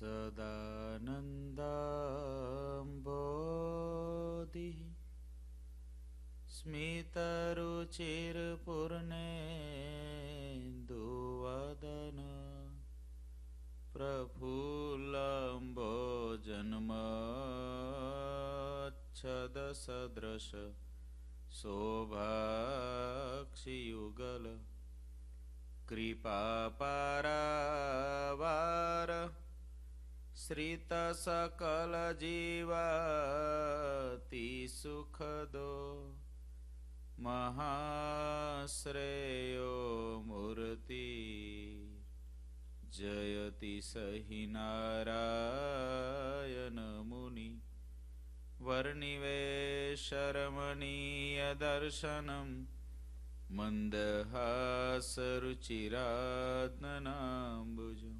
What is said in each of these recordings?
सदानन्दाम्बोधिः स्मितरुचिरपूर्णे दुवदन प्रफुल्लम्बोजन्मच्छदसदृश शोभाक्षियुगल श्रितसकलजीवति सुखदो महाश्रेयो मूर्ति जयति सहि नारायणमुनि वर्निवेशरमणीयदर्शनं मन्दहासरुचिरात्नाम्बुजम्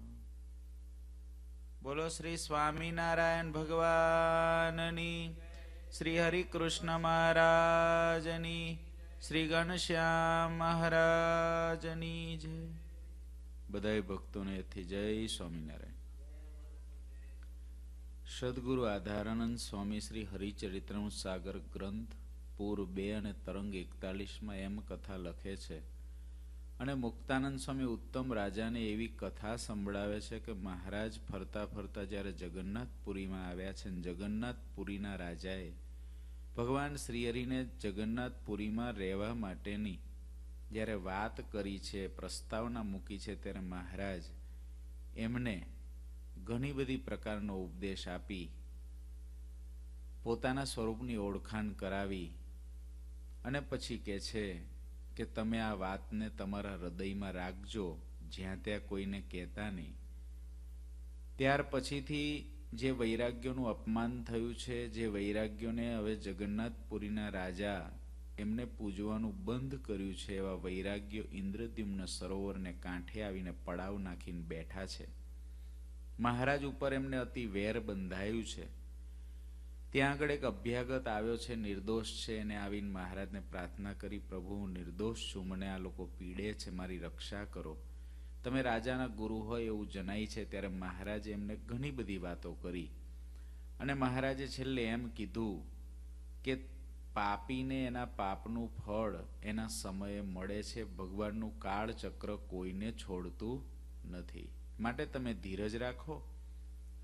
બોલો શ્રી સ્વામિનારાયણ ભગવાનની શ્રી હરિકૃષ્ણ મહારાજની શ્રી ઘનશ્યામ મહારાજની જય બધા ભક્તોને એથી જય સ્વામિનારાયણ સદગુરુ આધારાનંદ સ્વામી શ્રી હરિચરિત્રનું સાગર ગ્રંથ પૂર બે અને તરંગ એકતાલીસમાં એમ કથા લખે છે અને મુક્તાનંદ સ્વામી ઉત્તમ રાજાને એવી કથા સંભળાવે છે કે મહારાજ ફરતા ફરતા જ્યારે જગન્નાથપુરીમાં આવ્યા છે જગન્નાથપુરીના રાજાએ ભગવાન શ્રીહરિને જગન્નાથપુરીમાં રહેવા માટેની જ્યારે વાત કરી છે પ્રસ્તાવના મૂકી છે ત્યારે મહારાજ એમને ઘણી બધી પ્રકારનો ઉપદેશ આપી પોતાના સ્વરૂપની ઓળખાણ કરાવી અને પછી કહે છે કે તમે આ વાતને તમારા હૃદયમાં રાખજો જ્યાં ત્યાં કોઈને કહેતા નહીં ત્યાર પછીથી જે વૈરાગ્યોનું અપમાન થયું છે જે વૈરાગ્યોને હવે જગન્નાથપુરીના રાજા એમને પૂજવાનું બંધ કર્યું છે એવા વૈરાગ્યો ઇન્દ્રદ્યુમ્ન સરોવરને કાંઠે આવીને પડાવ નાખીને બેઠા છે મહારાજ ઉપર એમને અતિ વેર બંધાયું છે ત્યાં આગળ એક અભ્યાગત આવ્યો છે નિર્દોષ છે એને આવીને મહારાજને પ્રાર્થના કરી પ્રભુ હું નિર્દોષ છું મને આ લોકો પીડે છે મારી રક્ષા કરો તમે રાજાના ગુરુ હોય એવું જણાય છે ત્યારે મહારાજે એમને ઘણી બધી વાતો કરી અને મહારાજે છેલ્લે એમ કીધું કે પાપીને એના પાપનું ફળ એના સમયે મળે છે ભગવાનનું કાળચક્ર કોઈને છોડતું નથી માટે તમે ધીરજ રાખો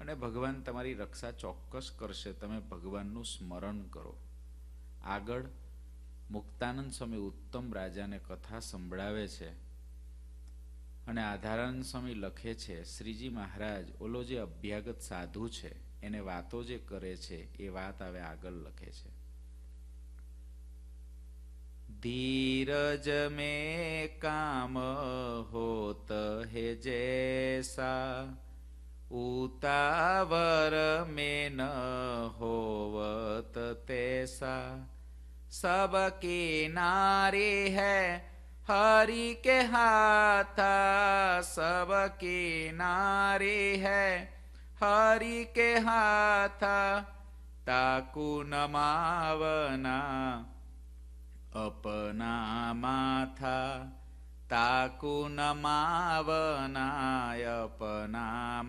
અને ભગવાન તમારી રક્ષા ચોક્કસ કરશે તમે ભગવાનનું સ્મરણ કરો આગળ મુક્તાનંદ સ્વામી ઉત્તમ રાજાને કથા સંભળાવે છે અને આધારાનંદ સ્વામી લખે છે શ્રીજી મહારાજ ઓલો જે અભ્યાગત સાધુ છે એને વાતો જે કરે છે એ વાત હવે આગળ લખે છે ધીરજ મે કામ હોત હે જૈસા उतावर में न होवत तैसा सब नारे है हरि के हाथा सब नारे है हरि के हाथा ताकू नमावना अपना माथा તાકુનમાવનાયપના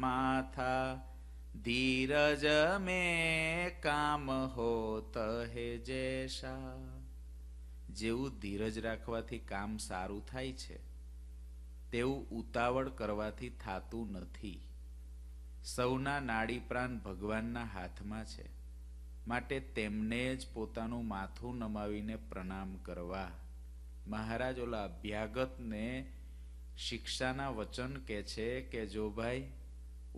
માથા ધીરજ મે કામ હોત હે જૈસા જેવું ધીરજ રાખવાથી કામ સારું થાય છે તેવું ઉતાવળ કરવાથી થાતું નથી સૌના નાડી પ્રાણ ભગવાનના હાથમાં છે માટે તેમને જ પોતાનું માથું નમાવીને પ્રણામ કરવા મહારાજ ઓલા અભ્યાગતને શિક્ષાના વચન કે છે કે જો ભાઈ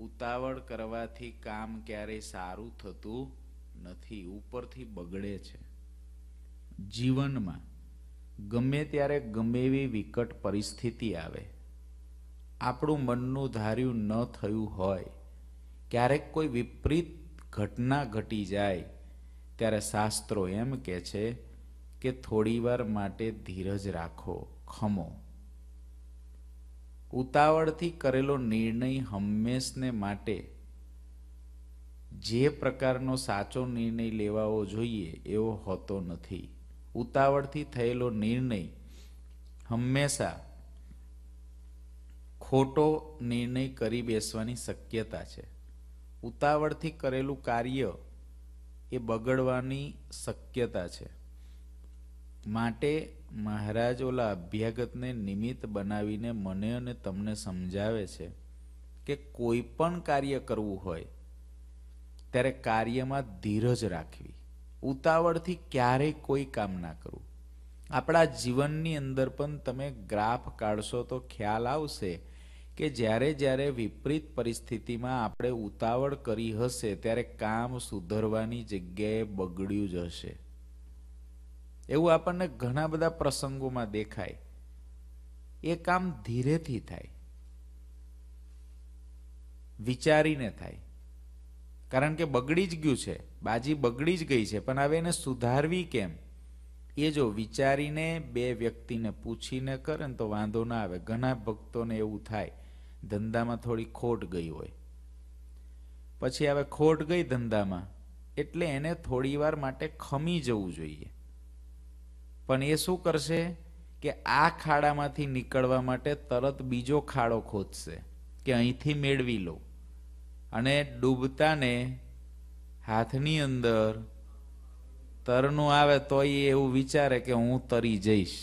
ઉતાવળ કરવાથી કામ ક્યારેય સારું થતું નથી ઉપરથી બગડે છે જીવનમાં ગમે ત્યારે ગમે એવી વિકટ પરિસ્થિતિ આવે આપણું મનનું ધાર્યું ન થયું હોય ક્યારેક કોઈ વિપરીત ઘટના ઘટી જાય ત્યારે શાસ્ત્રો એમ કહે છે કે થોડીવાર માટે ધીરજ રાખો ખમો ઉતાવળથી કરેલો નિર્ણય હંમેશને માટે જે પ્રકારનો સાચો નિર્ણય લેવાવો જોઈએ એવો હોતો નથી ઉતાવળથી થયેલો નિર્ણય હંમેશા ખોટો નિર્ણય કરી બેસવાની શક્યતા છે ઉતાવળથી કરેલું કાર્ય એ બગડવાની શક્યતા છે માટે મહારાજ ઓલા અભ્યાગતને નિમિત્ત બનાવીને મને અને તમને સમજાવે છે કે કોઈ પણ કાર્ય કરવું હોય ત્યારે કાર્યમાં ધીરજ રાખવી ઉતાવળથી ક્યારેય કોઈ કામ ના કરવું આપણા જીવનની અંદર પણ તમે ગ્રાફ કાઢશો તો ખ્યાલ આવશે કે જ્યારે જ્યારે વિપરીત પરિસ્થિતિમાં આપણે ઉતાવળ કરી હશે ત્યારે કામ સુધરવાની જગ્યાએ બગડ્યું જ હશે એવું આપણને ઘણા બધા પ્રસંગોમાં દેખાય એ કામ ધીરેથી થાય વિચારીને થાય કારણ કે બગડી જ ગયું છે બાજી બગડી જ ગઈ છે પણ હવે એને સુધારવી કેમ એ જો વિચારીને બે વ્યક્તિને પૂછીને કરે ને તો વાંધો ના આવે ઘણા ભક્તોને એવું થાય ધંધામાં થોડી ખોટ ગઈ હોય પછી હવે ખોટ ગઈ ધંધામાં એટલે એને થોડી વાર માટે ખમી જવું જોઈએ પણ એ શું કરશે કે આ ખાડામાંથી નીકળવા માટે તરત બીજો ખાડો ખોદશે કે અહીંથી મેળવી લો અને ડૂબતાને હાથની અંદર તરનું આવે તો એવું વિચારે કે હું તરી જઈશ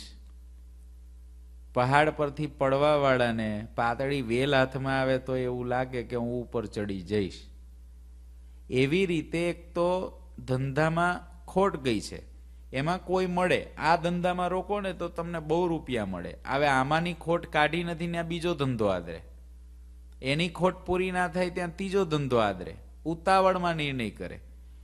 પહાડ પરથી પડવાવાળાને પાતળી વેલ હાથમાં આવે તો એવું લાગે કે હું ઉપર ચડી જઈશ એવી રીતે એક તો ધંધામાં ખોટ ગઈ છે એમાં કોઈ મળે આ ધંધામાં રોકો ને તો તમને બહુ રૂપિયા મળે હવે આમાંની ખોટ કાઢી નથી ને આ બીજો ધંધો આદરે એની ખોટ પૂરી ના થાય ત્યાં ત્રીજો ધંધો આદરે ઉતાવળમાં નિર્ણય કરે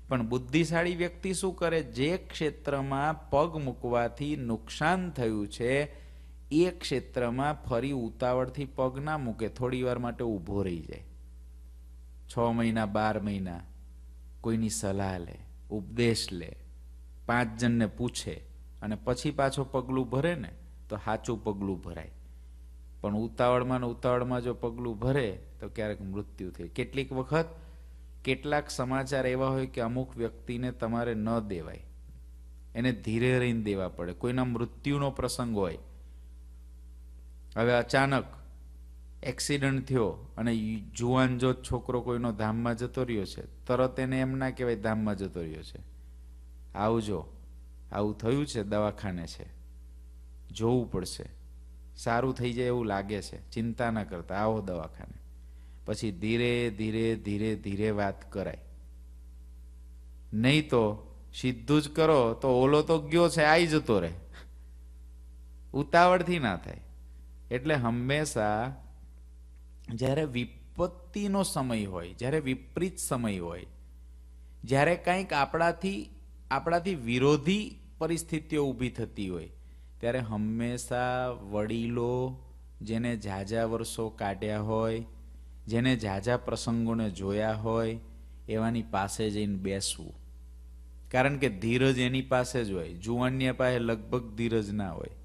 પણ બુદ્ધિશાળી વ્યક્તિ શું કરે જે ક્ષેત્રમાં પગ મૂકવાથી નુકસાન થયું છે એ ક્ષેત્રમાં ફરી ઉતાવળથી પગ ના મૂકે થોડી વાર માટે ઊભો રહી જાય છ મહિના બાર મહિના કોઈની સલાહ લે ઉપદેશ લે પાંચ જણને પૂછે અને પછી પાછો પગલું ભરે ને તો સાચું પગલું ભરાય પણ ઉતાવળમાં ને ઉતાવળમાં જો પગલું ભરે તો ક્યારેક મૃત્યુ થાય કેટલીક વખત કેટલાક સમાચાર એવા હોય કે અમુક વ્યક્તિને તમારે ન દેવાય એને ધીરે રહીને દેવા પડે કોઈના મૃત્યુનો પ્રસંગ હોય હવે અચાનક એક્સિડન્ટ થયો અને જુવાન જો છોકરો કોઈનો ધામમાં જતો રહ્યો છે તરત એને એમ ના કહેવાય ધામમાં જતો રહ્યો છે આવજો આવું થયું છે દવાખાને છે જોવું પડશે સારું થઈ જાય એવું લાગે છે ચિંતા ના કરતા આવો દવાખાને પછી ધીરે ધીરે ધીરે ધીરે વાત કરાય નહીં તો સીધું જ કરો તો ઓલો તો ગયો છે આવી જતો રહે ઉતાવળથી ના થાય એટલે હંમેશા જ્યારે વિપત્તિનો સમય હોય જ્યારે વિપરીત સમય હોય જ્યારે કંઈક આપણાથી આપણાથી વિરોધી પરિસ્થિતિઓ ઊભી થતી હોય ત્યારે હંમેશા વડીલો જેને ઝાઝા વર્ષો કાઢ્યા હોય જેને ઝાઝા પ્રસંગોને જોયા હોય એવાની પાસે જઈને બેસવું કારણ કે ધીરજ એની પાસે જ હોય જુવાનની પાસે લગભગ ધીરજ ના હોય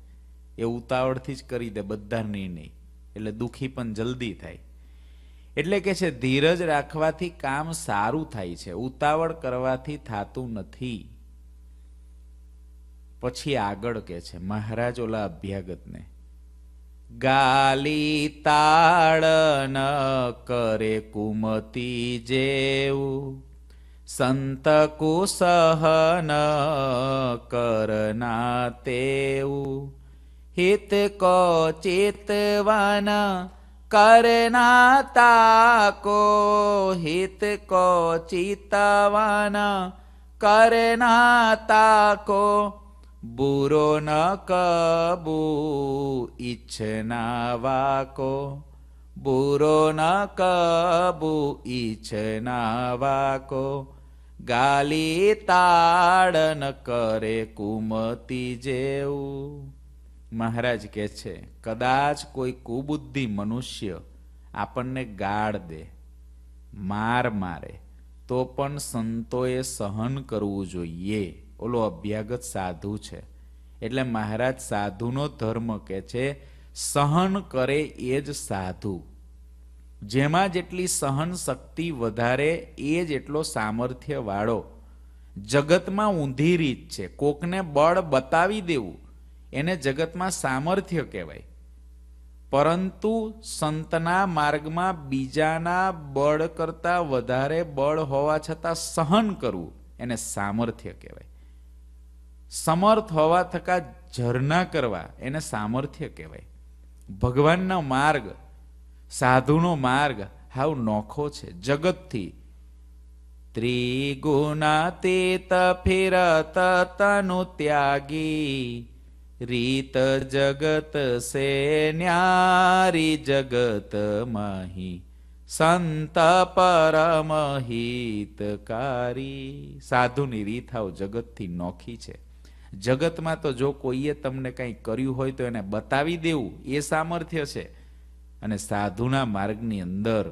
એ ઉતાવળથી જ કરી દે બધા નિર્ણય એટલે દુઃખી પણ જલ્દી થાય એટલે કે છે ધીરજ રાખવાથી કામ સારું થાય છે ઉતાવળ કરવાથી થતું નથી પછી આગળ કે છે મહારાજ ઓલા અભ્યાગતને ગાલી તાળ ન કરે કુમતી જેવું સંત કુસહન કરના તેવું હિત કો ચિતવન કરના તાકો હિત કો ચિતવન કરના તાકો બુરો ન કબુ ઈચ્છના વાકો બુરો ન કબુ ઈચ્છના વાકો ગાલી તાડન કરે કુમતી જેવું મહારાજ કહે છે કદાચ કોઈ કુબુદ્ધિ મનુષ્ય આપણને ગાળ દે માર મારે તો પણ સંતોએ સહન કરવું જોઈએ ઓલો અભ્યાગત સાધુ છે એટલે મહારાજ સાધુનો ધર્મ કે છે સહન કરે એ જ સાધુ જેમાં જેટલી સહન શક્તિ વધારે એ જ એટલો વાળો જગતમાં ઊંધી રીત છે કોકને બળ બતાવી દેવું એને જગતમાં સામર્થ્ય કહેવાય પરંતુ સંતના માર્ગમાં બીજાના બળ કરતાં વધારે બળ હોવા છતાં સહન કરવું એને સામર્થ્ય કહેવાય સમર્થ હોવા થકા ઝરના કરવા એને સામર્થ્ય કહેવાય ભગવાનનો માર્ગ સાધુનો માર્ગ હાવ નોખો છે જગતથી ત્રિગુણાતે તફિરત તનુ ત્યાગી રીત જગત સે ન્યારી જગત મહી સંત પરમહિતકારી સાધુની રીત હાવ જગતથી નોખી છે જગતમાં તો જો કોઈએ તમને કંઈ કર્યું હોય તો એને બતાવી દેવું એ સામર્થ્ય છે અને સાધુના માર્ગની અંદર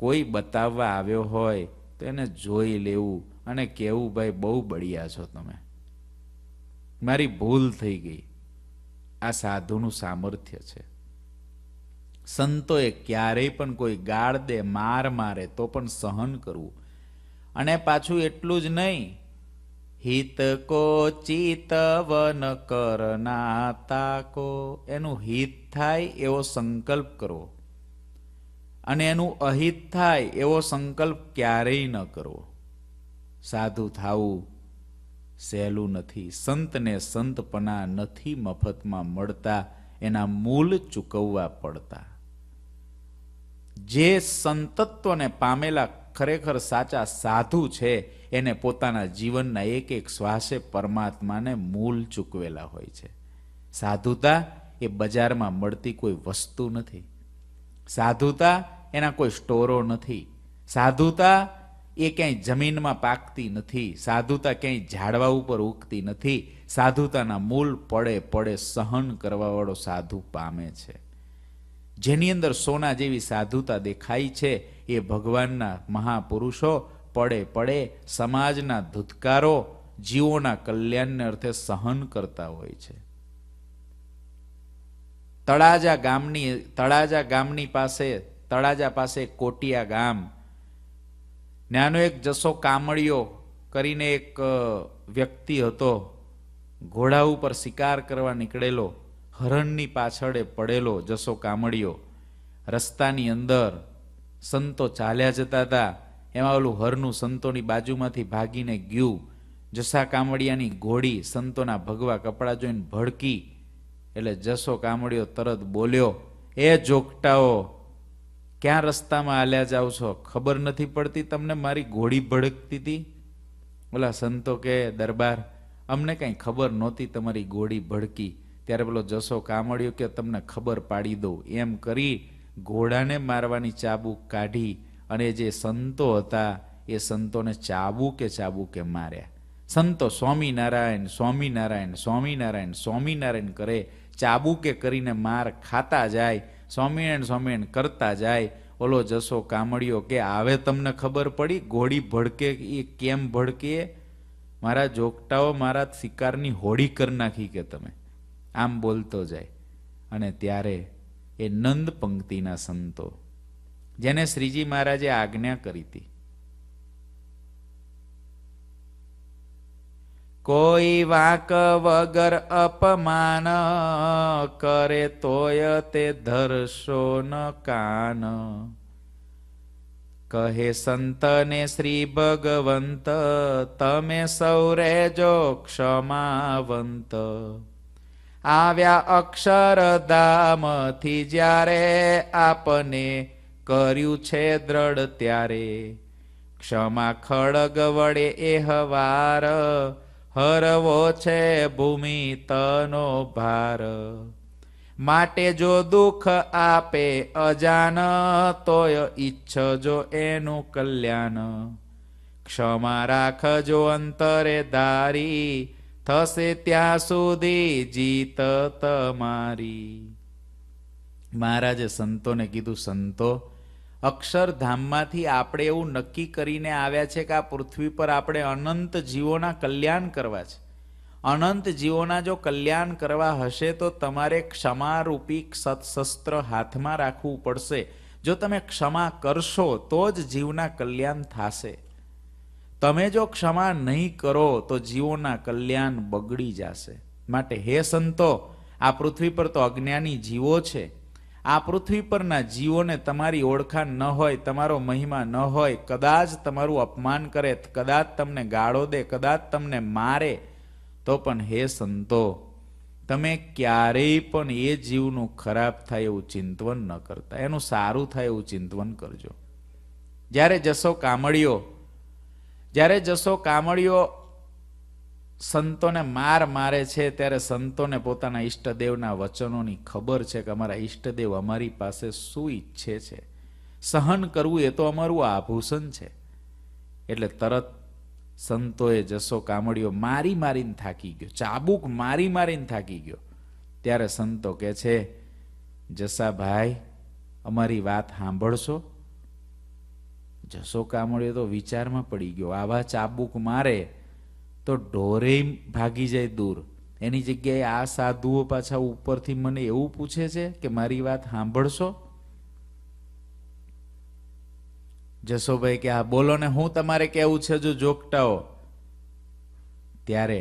કોઈ બતાવવા આવ્યો હોય તો એને જોઈ લેવું અને કહેવું ભાઈ બહુ બળિયા છો તમે મારી ભૂલ થઈ ગઈ આ સાધુનું સામર્થ્ય છે સંતોએ ક્યારેય પણ કોઈ ગાળ દે માર મારે તો પણ સહન કરવું અને પાછું એટલું જ નહીં હિત કો ચિતવન કરનાતા કો એનું હિત થાય એવો સંકલ્પ કરવો અને એનું અહિત થાય એવો સંકલ્પ ક્યારેય ન કરવો સાધુ થાવું સહેલું નથી સંતને સંતપના નથી મફતમાં મળતા એના મૂલ ચૂકવવા પડતા જે સંતત્વને પામેલા ખરેખર સાચા સાધુ છે એને પોતાના જીવનના એક એક શ્વાસે પરમાત્માને મૂલ ચૂકવેલા હોય છે સાધુતા એ બજારમાં મળતી કોઈ વસ્તુ નથી સાધુતા એના કોઈ સ્ટોરો નથી સાધુતા એ ક્યાંય જમીનમાં પાકતી નથી સાધુતા ક્યાંય ઝાડવા ઉપર ઉગતી નથી સાધુતાના મૂળ પડે પડે સહન કરવાવાળો સાધુ પામે છે જેની અંદર સોના જેવી સાધુતા દેખાય છે એ ભગવાનના મહાપુરુષો પડે પડે સમાજના ધુતકારો જીવોના કલ્યાણને અર્થે સહન કરતા હોય છે તળાજા ગામની તળાજા ગામની પાસે તળાજા પાસે કોટિયા ગામ નાનો એક જસો કામળિયો કરીને એક વ્યક્તિ હતો ઘોડા ઉપર શિકાર કરવા નીકળેલો હરણની પાછળે પડેલો જસો કામળિયો રસ્તાની અંદર સંતો ચાલ્યા જતા હતા એમાં ઓલું હરનું સંતોની બાજુમાંથી ભાગીને ગયું જસા કામડિયાની ઘોડી સંતોના ભગવા કપડાં જોઈને ભડકી એટલે જસો કામડિયો તરત બોલ્યો એ જોકટાઓ ક્યાં રસ્તામાં આલ્યા જાઓ છો ખબર નથી પડતી તમને મારી ઘોડી ભડકતી હતી ઓલા સંતો કે દરબાર અમને કાંઈ ખબર નહોતી તમારી ઘોડી ભડકી ત્યારે પેલો જસો કામડ્યો કે તમને ખબર પાડી દઉં એમ કરી ઘોડાને મારવાની ચાબુક કાઢી અને જે સંતો હતા એ સંતોને ચાબુકે ચાબુકે માર્યા સંતો સ્વામિનારાયણ સ્વામિનારાયણ સ્વામિનારાયણ સ્વામિનારાયણ કરે ચાબુકે કરીને માર ખાતા જાય સ્વામિનારાયણ સ્વામિનારાયણ કરતા જાય ઓલો જસો કામડિયો કે આવે તમને ખબર પડી ઘોડી ભડકે એ કેમ ભડકે મારા જોગટાઓ મારા શિકારની હોડી કરી નાખી કે તમે આમ બોલતો જાય અને ત્યારે એ નંદ પંક્તિના સંતો જેને શ્રીજી મહારાજે આજ્ઞા કરી કોઈ વાંક વગર અપમાન કરે તોય તે ધરશો ન કાન કહે સંતને શ્રી ભગવંત તમે સૌ રહેજો ક્ષમાવંત આવ્યા અક્ષરધામથી જ્યારે આપને કર્યું છે દ્રઢ ત્યારે ક્ષમા ખડગ વડે એહવાર હરવો છે ભૂમિ તનો ભાર માટે જો દુઃખ આપે અજાન તોય ઈચ્છજો એનું કલ્યાણ ક્ષમા રાખજો અંતરે ધારી થશે ત્યાં સુધી જીત તમારી મહારાજે સંતોને કીધું સંતો અક્ષરધામમાંથી આપણે એવું નક્કી કરીને આવ્યા છે કે આ પૃથ્વી પર આપણે અનંત જીવોના કલ્યાણ કરવા છે અનંત જીવોના જો કલ્યાણ કરવા હશે તો તમારે ક્ષમારૂપી સત્શસ્ત્ર હાથમાં રાખવું પડશે જો તમે ક્ષમા કરશો તો જ જીવના કલ્યાણ થશે તમે જો ક્ષમા નહીં કરો તો જીવોના કલ્યાણ બગડી જશે માટે હે સંતો આ પૃથ્વી પર તો અજ્ઞાની જીવો છે આ પૃથ્વી પરના જીવોને તમારી ઓળખાણ ન હોય તમારો મહિમા ન હોય કદાચ તમારું અપમાન કરે કદાચ તમને ગાળો દે કદાચ તમને મારે તો પણ હે સંતો તમે ક્યારેય પણ એ જીવનું ખરાબ થાય એવું ચિંતવન ન કરતા એનું સારું થાય એવું ચિંતવન કરજો જ્યારે જશો કામળીઓ જ્યારે જશો કામળીઓ સંતોને માર મારે છે ત્યારે સંતોને પોતાના ઈષ્ટદેવના વચનોની ખબર છે કે અમારા ઈષ્ટદેવ અમારી પાસે શું ઈચ્છે છે સહન કરવું એ તો અમારું આભૂષણ છે એટલે તરત સંતોએ જશો કામળીઓ મારી મારીને થાકી ગયો ચાબુક મારી મારીને થાકી ગયો ત્યારે સંતો કહે છે ભાઈ અમારી વાત સાંભળશો જસો કામળીઓ તો વિચારમાં પડી ગયો આવા ચાબુક મારે તો ઢોરે ભાગી જાય દૂર એની જગ્યાએ આ સાધુઓ પાછા ઉપરથી મને એવું પૂછે છે કે મારી વાત સાંભળશો જસોભાઈ કે હા બોલો ને હું તમારે કેવું છે જો જોગટાઓ ત્યારે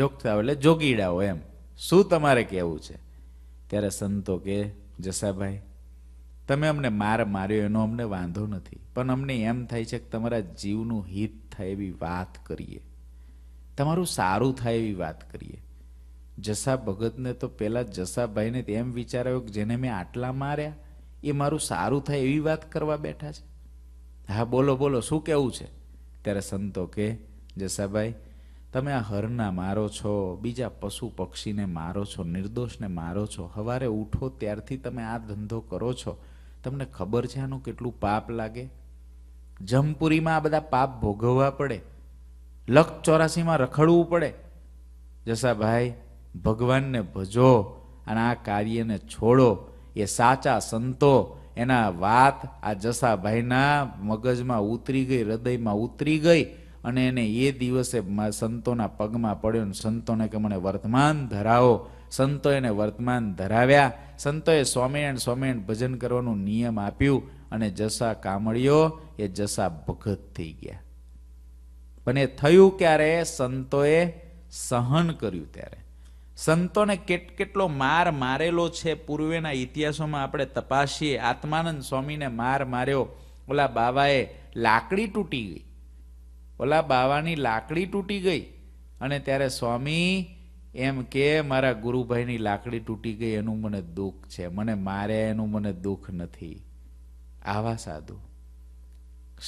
જોગતા એટલે જોગીડાઓ એમ શું તમારે કેવું છે ત્યારે સંતો કે જસાભાઈ તમે અમને માર માર્યો એનો અમને વાંધો નથી પણ અમને એમ થાય છે કે તમારા જીવનું હિત થાય એવી વાત કરીએ તમારું સારું થાય એવી વાત કરીએ જસા ભગતને તો પહેલાં જસાભાઈને એમ વિચાર્યો કે જેને મેં આટલા માર્યા એ મારું સારું થાય એવી વાત કરવા બેઠા છે હા બોલો બોલો શું કેવું છે ત્યારે સંતો કે જસાભાઈ તમે આ હરના મારો છો બીજા પશુ પક્ષીને મારો છો નિર્દોષને મારો છો સવારે ઉઠો ત્યારથી તમે આ ધંધો કરો છો તમને ખબર છે આનું કેટલું પાપ લાગે જમપુરીમાં આ બધા પાપ ભોગવવા પડે લખ ચોરાસીમાં રખડવું પડે ભાઈ ભગવાનને ભજો અને આ કાર્યને છોડો એ સાચા સંતો એના વાત આ જસાભાઈના મગજમાં ઉતરી ગઈ હૃદયમાં ઉતરી ગઈ અને એને એ દિવસે સંતોના પગમાં પડ્યો સંતોને કે મને વર્તમાન ધરાવો સંતો એને વર્તમાન ધરાવ્યા સંતોએ સ્વામિનારાયણ સ્વામિનારાયણ ભજન કરવાનું નિયમ આપ્યું અને જસા કામળીઓ એ જસા ભગત થઈ ગયા પણ એ થયું ક્યારે સંતોએ સહન કર્યું ત્યારે સંતોને કેટ કેટલો માર મારેલો છે પૂર્વેના ઇતિહાસોમાં આપણે તપાસીએ આત્માનંદ સ્વામીને માર માર્યો ઓલા બાવાએ લાકડી તૂટી ગઈ ઓલા બાવાની લાકડી તૂટી ગઈ અને ત્યારે સ્વામી એમ કે મારા ગુરુભાઈની લાકડી તૂટી ગઈ એનું મને દુઃખ છે મને મારે એનું મને દુઃખ નથી આવા સાધુ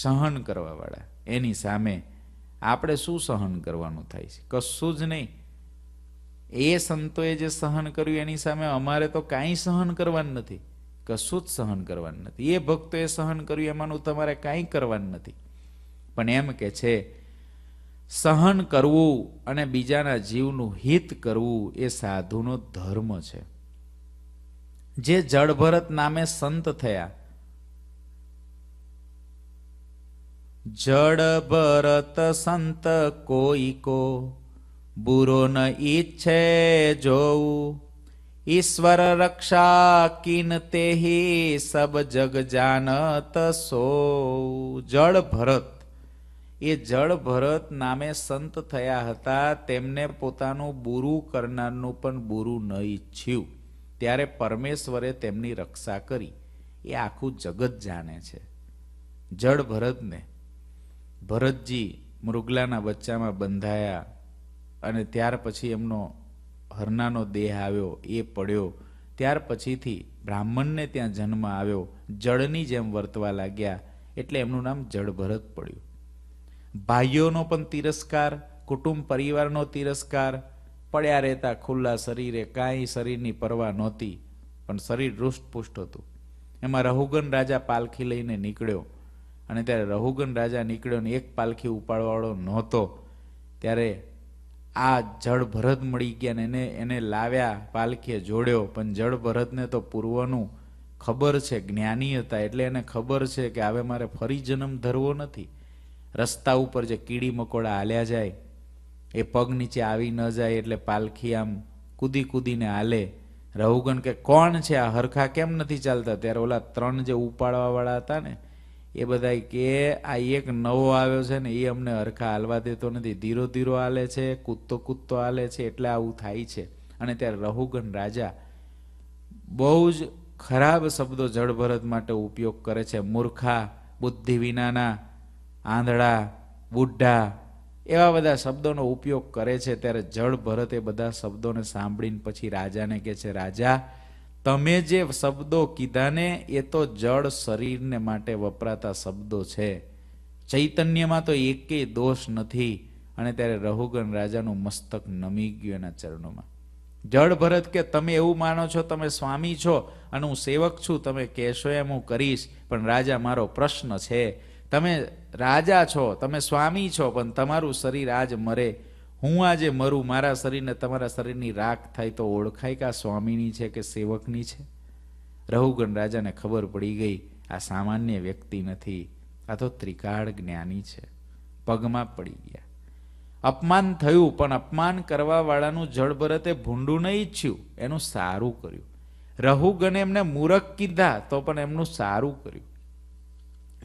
સહન કરવાવાળા એની સામે આપણે શું સહન કરવાનું થાય છે કશું જ નહીં એ સંતોએ જે સહન કર્યું એની સામે અમારે તો કાંઈ સહન કરવાનું નથી કશું જ સહન કરવાનું નથી એ ભક્તોએ સહન કર્યું એમાંનું તમારે કાંઈ કરવાનું નથી પણ એમ કે છે સહન કરવું અને બીજાના જીવનું હિત કરવું એ સાધુનો ધર્મ છે જે જળભરત નામે સંત થયા જળભરત સંત કોઈ કો બુરો ન ઈચ્છે જોવું ઈશ્વર રક્ષા કિન તેહી સબ જગ જાનત સો જળ ભરત એ જળ ભરત નામે સંત થયા હતા તેમને પોતાનું બુરું કરનારનું પણ બુરું ન ઈચ્છ્યું ત્યારે પરમેશ્વરે તેમની રક્ષા કરી એ આખું જગત જાણે છે જળ ભરતને ભરતજી મૃગલાના બચ્ચામાં બંધાયા અને ત્યાર પછી એમનો હરનાનો દેહ આવ્યો એ પડ્યો ત્યાર પછીથી બ્રાહ્મણને ત્યાં જન્મ આવ્યો જળની જેમ વર્તવા લાગ્યા એટલે એમનું નામ જળભરત પડ્યું ભાઈઓનો પણ તિરસ્કાર કુટુંબ પરિવારનો તિરસ્કાર પડ્યા રહેતા ખુલ્લા શરીરે કાંઈ શરીરની પરવા નહોતી પણ શરીર રુષ્ટપુષ્ટ હતું એમાં રહુગન રાજા પાલખી લઈને નીકળ્યો અને ત્યારે રહુગન રાજા નીકળ્યો ને એક પાલખી ઉપાડવાળો નહોતો ત્યારે આ જળ ભરત મળી ગયા ને એને એને લાવ્યા પાલખીએ જોડ્યો પણ જળ ભરતને તો પૂર્વનું ખબર છે જ્ઞાની હતા એટલે એને ખબર છે કે હવે મારે ફરી જન્મ ધરવો નથી રસ્તા ઉપર જે કીડી મકોડા હાલ્યા જાય એ પગ નીચે આવી ન જાય એટલે પાલખી આમ કૂદી કૂદીને હાલે રહુગણ કે કોણ છે આ હરખા કેમ નથી ચાલતા ત્યારે ઓલા ત્રણ જે ઉપાડવાવાળા હતા ને એ બધા કે આ એક નવો આવ્યો છે ને એ અમને હરખા હાલવા દેતો નથી ધીરો ધીરો હાલે છે કૂદતો કૂદતો હાલે છે એટલે આવું થાય છે અને ત્યારે રહુગણ રાજા બહુ જ ખરાબ શબ્દો જળભરત માટે ઉપયોગ કરે છે મૂર્ખા બુદ્ધિ વિનાના આંધળા બુઢા એવા બધા શબ્દોનો ઉપયોગ કરે છે ત્યારે જળ ભરત એ બધા શબ્દોને સાંભળીને પછી રાજાને કહે છે રાજા તમે જે શબ્દો કીધાને એ તો જળ શરીરને માટે વપરાતા શબ્દો છે ચૈતન્યમાં તો એકેય દોષ નથી અને ત્યારે રહુગન રાજાનું મસ્તક નમી ગયું એના ચરણોમાં જળ ભરત કે તમે એવું માનો છો તમે સ્વામી છો અને હું સેવક છું તમે કહેશો એમ હું કરીશ પણ રાજા મારો પ્રશ્ન છે તમે રાજા છો તમે સ્વામી છો પણ તમારું શરીર આજ મરે હું આજે મરું મારા શરીરને તમારા શરીરની રાખ થાય તો ઓળખાય કે આ સ્વામીની છે કે સેવકની છે રહુગણ રાજાને ખબર પડી ગઈ આ સામાન્ય વ્યક્તિ નથી આ તો ત્રિકાળ જ્ઞાની છે પગમાં પડી ગયા અપમાન થયું પણ અપમાન કરવાવાળાનું જળભરતે ભૂંડું નહીં ઈચ્છ્યું એનું સારું કર્યું રહુગણે એમને મૂરખ કીધા તો પણ એમનું સારું કર્યું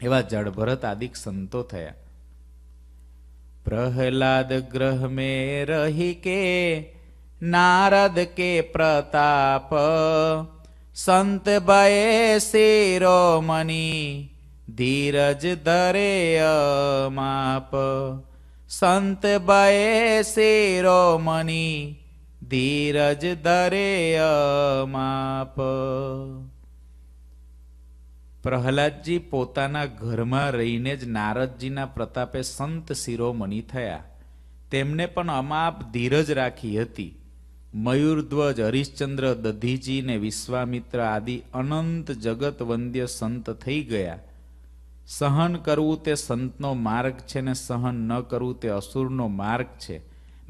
એવા જડભરત આદિક સંતો થયા પ્રહલાદ ગ્રહ મે રહી કે નારદ કે પ્રતાપ સંત ભયે શિરોમણી ધીરજ ધરે માપ સંત ભયે શિરોમણી ધીરજ ધરે માપ પ્રહલાદજી પોતાના ઘરમાં રહીને જ નારદજીના પ્રતાપે સંત શિરોમણી થયા તેમને પણ અમાપ ધીરજ રાખી હતી મયુરધ્વજ હરિશ્ચંદ્ર દધીજી ને વિશ્વામિત્ર આદિ અનંત જગત વંદ્ય સંત થઈ ગયા સહન કરવું તે સંતનો માર્ગ છે ને સહન ન કરવું તે અસુરનો માર્ગ છે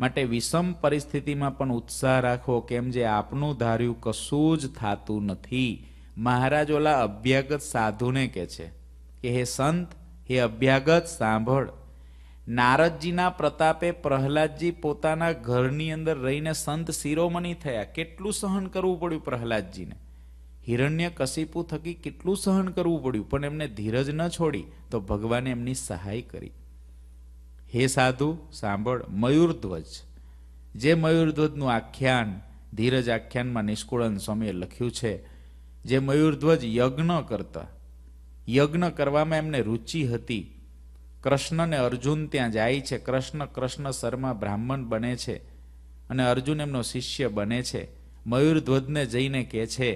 માટે વિષમ પરિસ્થિતિમાં પણ ઉત્સાહ રાખો કેમ જે આપનું ધાર્યું કશું જ થાતું નથી મહારાજ ઓલા અભ્યાગત સાધુને કે છે કે હે સંત હે અભ્યાગત સાંભળ નારદજીના પ્રતાપે પ્રહલાદજી પોતાના ઘરની અંદર રહીને સંત શિરોમણી થયા કેટલું સહન કરવું પડ્યું પ્રહલાદજીને હિરણ્ય કશિપુ થકી કેટલું સહન કરવું પડ્યું પણ એમને ધીરજ ન છોડી તો ભગવાને એમની સહાય કરી હે સાધુ સાંભળ મયુરધ્વજ જે મયુરધ્વજનું આખ્યાન ધીરજ આખ્યાનમાં નિષ્કુળન સ્વામીએ લખ્યું છે જે મયુરધ્વજ યજ્ઞ કરતા યજ્ઞ કરવામાં એમને રુચિ હતી કૃષ્ણને અર્જુન ત્યાં જાય છે કૃષ્ણ કૃષ્ણ શર્મા બ્રાહ્મણ બને છે અને અર્જુન એમનો શિષ્ય બને છે મયુરધ્વજને જઈને કહે છે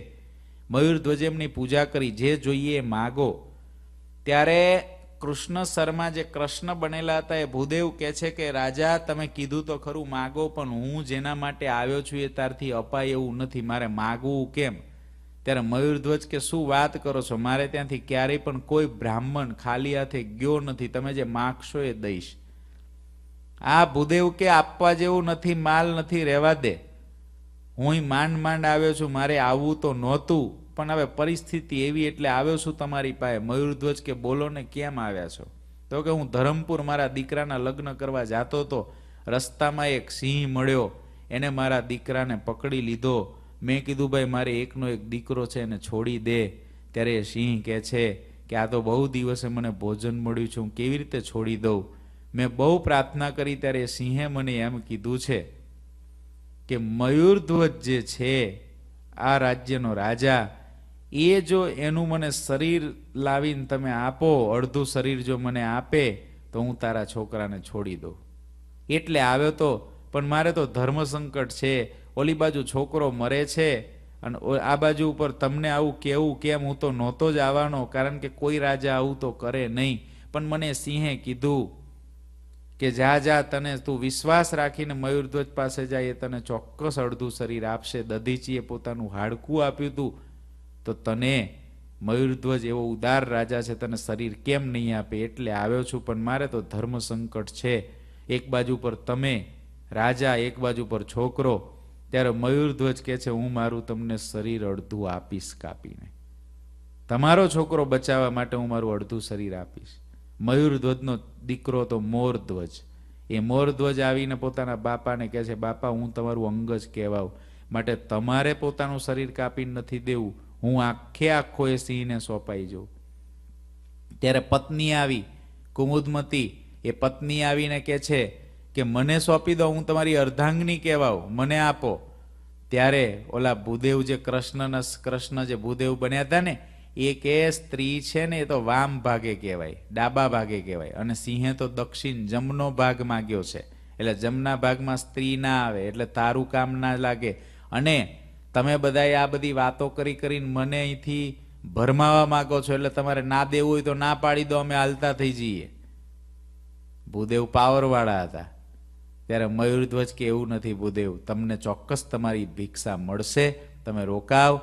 મયુરધ્વજ એમની પૂજા કરી જે જોઈએ એ માગો ત્યારે કૃષ્ણ શર્મા જે કૃષ્ણ બનેલા હતા એ ભૂદેવ કહે છે કે રાજા તમે કીધું તો ખરું માગો પણ હું જેના માટે આવ્યો છું એ તારથી અપાય એવું નથી મારે માગવું કેમ ત્યારે મયુરધ્વજ કે શું વાત કરો છો મારે ત્યાંથી ક્યારેય પણ કોઈ બ્રાહ્મણ ખાલી હાથે ગયો નથી તમે જે માગશો એ દઈશ આ ભૂદેવ કે આપવા જેવું નથી માલ નથી રહેવા દે હું માંડ માંડ આવ્યો છું મારે આવવું તો નહોતું પણ હવે પરિસ્થિતિ એવી એટલે આવ્યો છું તમારી પાસે મયુરધ્વજ કે બોલો ને કેમ આવ્યા છો તો કે હું ધરમપુર મારા દીકરાના લગ્ન કરવા જતો હતો રસ્તામાં એક સિંહ મળ્યો એને મારા દીકરાને પકડી લીધો મેં કીધું ભાઈ મારે એકનો એક દીકરો છે એને છોડી દે ત્યારે એ સિંહ કહે છે કે આ તો બહુ દિવસે મને ભોજન મળ્યું છે હું કેવી રીતે છોડી દઉં મેં બહુ પ્રાર્થના કરી ત્યારે એ સિંહે મને એમ કીધું છે કે મયુરધ્વજ જે છે આ રાજ્યનો રાજા એ જો એનું મને શરીર લાવીને તમે આપો અડધું શરીર જો મને આપે તો હું તારા છોકરાને છોડી દઉં એટલે આવ્યો તો પણ મારે તો ધર્મ સંકટ છે ઓલી બાજુ છોકરો મરે છે અને આ બાજુ ઉપર તમને આવું કેવું કેમ હું તો નહોતો જ આવવાનો કારણ કે કોઈ રાજા આવું તો કરે નહીં પણ મને સિંહે કીધું કે જા જા તને તું વિશ્વાસ રાખીને મયુરધ્વજ પાસે જાય એ તને ચોક્કસ અડધું શરીર આપશે દધીચીએ પોતાનું હાડકું આપ્યું હતું તો તને મયુરધ્વજ એવો ઉદાર રાજા છે તને શરીર કેમ નહીં આપે એટલે આવ્યો છું પણ મારે તો ધર્મ સંકટ છે એક બાજુ પર તમે રાજા એક બાજુ પર છોકરો ત્યારે મયુરધ્વજ કે છે હું મારું તમને શરીર અડધું આપીશ કાપીને તમારો છોકરો બચાવવા માટે હું મારું અડધું શરીર આપીશ મયુરધ્વજનો દીકરો તો મોરધ્વજ એ મોરધ્વજ આવીને પોતાના બાપાને કહે છે બાપા હું તમારું અંગ જ કહેવાઉં માટે તમારે પોતાનું શરીર કાપીને નથી દેવું હું આખે આખો એ સિંહને સોંપાઈ જાઉં ત્યારે પત્ની આવી કુમુદમતી એ પત્ની આવીને કહે છે કે મને સોંપી દો હું તમારી અર્ધાંગની કહેવાઉ મને આપો ત્યારે ઓલા ભૂદેવ જે કૃષ્ણના કૃષ્ણ જે ભૂદેવ બન્યા હતા ને એ કે સ્ત્રી છે ને એ તો વામ ભાગે કહેવાય ડાબા ભાગે કહેવાય અને સિંહે તો દક્ષિણ જમનો ભાગ માગ્યો છે એટલે જમના ભાગમાં સ્ત્રી ના આવે એટલે તારું કામ ના લાગે અને તમે બધાએ આ બધી વાતો કરી કરીને મને અહીંથી ભરમાવા માગો છો એટલે તમારે ના દેવું હોય તો ના પાડી દો અમે હાલતા થઈ જઈએ ભૂદેવ પાવરવાળા હતા ત્યારે મયુરધ્વજ કે એવું નથી ભૂદેવ તમને ચોક્કસ તમારી ભિક્ષા મળશે તમે રોકાવ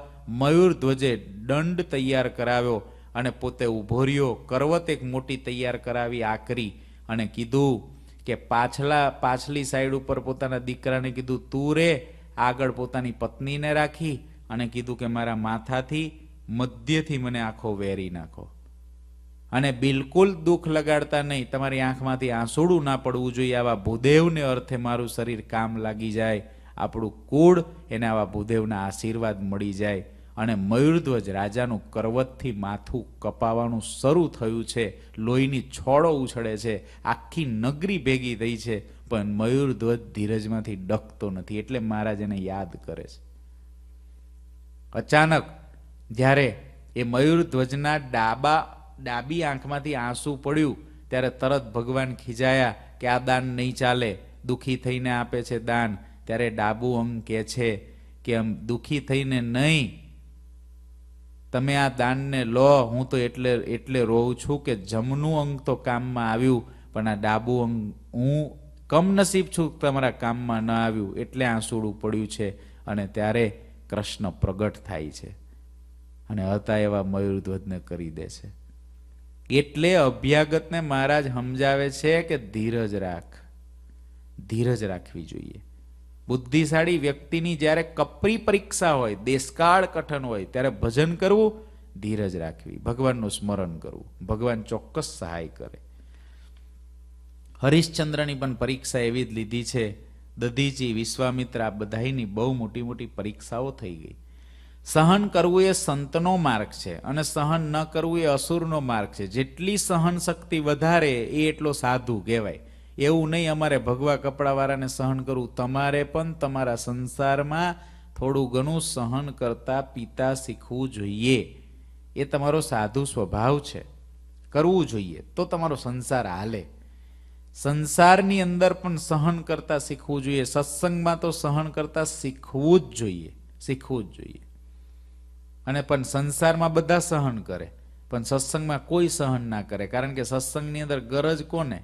મયુરધ્વજે દંડ તૈયાર કરાવ્યો અને પોતે ઊભો રહ્યો કરવત એક મોટી તૈયાર કરાવી આકરી અને કીધું કે પાછલા પાછલી સાઈડ ઉપર પોતાના દીકરાને કીધું તું રે આગળ પોતાની પત્નીને રાખી અને કીધું કે મારા માથાથી મધ્યથી મને આખો વેરી નાખો અને બિલકુલ દુઃખ લગાડતા નહીં તમારી આંખમાંથી આંસુડું ના પડવું જોઈએ આવા ભૂદેવને અર્થે મારું શરીર કામ લાગી જાય આપણું કુળ એને આવા ભૂદેવના આશીર્વાદ મળી જાય અને મયુરધ્વજ રાજાનું કરવતથી માથું કપાવાનું શરૂ થયું છે લોહીની છોડો ઉછળે છે આખી નગરી ભેગી થઈ છે પણ મયુરધ્વજ ધીરજમાંથી ડકતો નથી એટલે મહારાજ એને યાદ કરે છે અચાનક જ્યારે એ મયુરધ્વજના ડાબા ડાબી આંખમાંથી આંસુ પડ્યું ત્યારે તરત ભગવાન ખીજાયા કે આ દાન નહીં ચાલે દુઃખી થઈને આપે છે દાન ત્યારે ડાબુ અંગ કહે છે કે આમ દુઃખી થઈને નહીં તમે આ દાનને લો હું તો એટલે એટલે રોઉં છું કે જમનું અંગ તો કામમાં આવ્યું પણ આ ડાબુ અંગ હું કમનસીબ છું તમારા કામમાં ન આવ્યું એટલે આંસુડું પડ્યું છે અને ત્યારે કૃષ્ણ પ્રગટ થાય છે અને હતા એવા મયુરધ્વજને કરી દે છે એટલે અભ્યાગતને મહારાજ સમજાવે છે કે ધીરજ રાખ ધીરજ રાખવી જોઈએ બુદ્ધિશાળી વ્યક્તિની જ્યારે કપરી પરીક્ષા હોય દેશકાળ કઠન હોય ત્યારે ભજન કરવું ધીરજ રાખવી ભગવાનનું સ્મરણ કરવું ભગવાન ચોક્કસ સહાય કરે હરિશ્ચંદ્રની પણ પરીક્ષા એવી જ લીધી છે દધીજી વિશ્વામિત્ર આ બધાની બહુ મોટી મોટી પરીક્ષાઓ થઈ ગઈ સહન કરવું એ સંતનો માર્ગ છે અને સહન ન કરવું એ અસુરનો માર્ગ છે જેટલી સહન શક્તિ વધારે એ એટલો સાધુ કહેવાય એવું નહીં અમારે ભગવા કપડાવાળાને સહન કરવું તમારે પણ તમારા સંસારમાં થોડું ઘણું સહન કરતા પીતા શીખવું જોઈએ એ તમારો સાધુ સ્વભાવ છે કરવું જોઈએ તો તમારો સંસાર હાલે સંસારની અંદર પણ સહન કરતા શીખવું જોઈએ સત્સંગમાં તો સહન કરતા શીખવું જ જોઈએ શીખવું જ જોઈએ અને પણ સંસારમાં બધા સહન કરે પણ સત્સંગમાં કોઈ સહન ના કરે કારણ કે સત્સંગની અંદર ગરજ કોને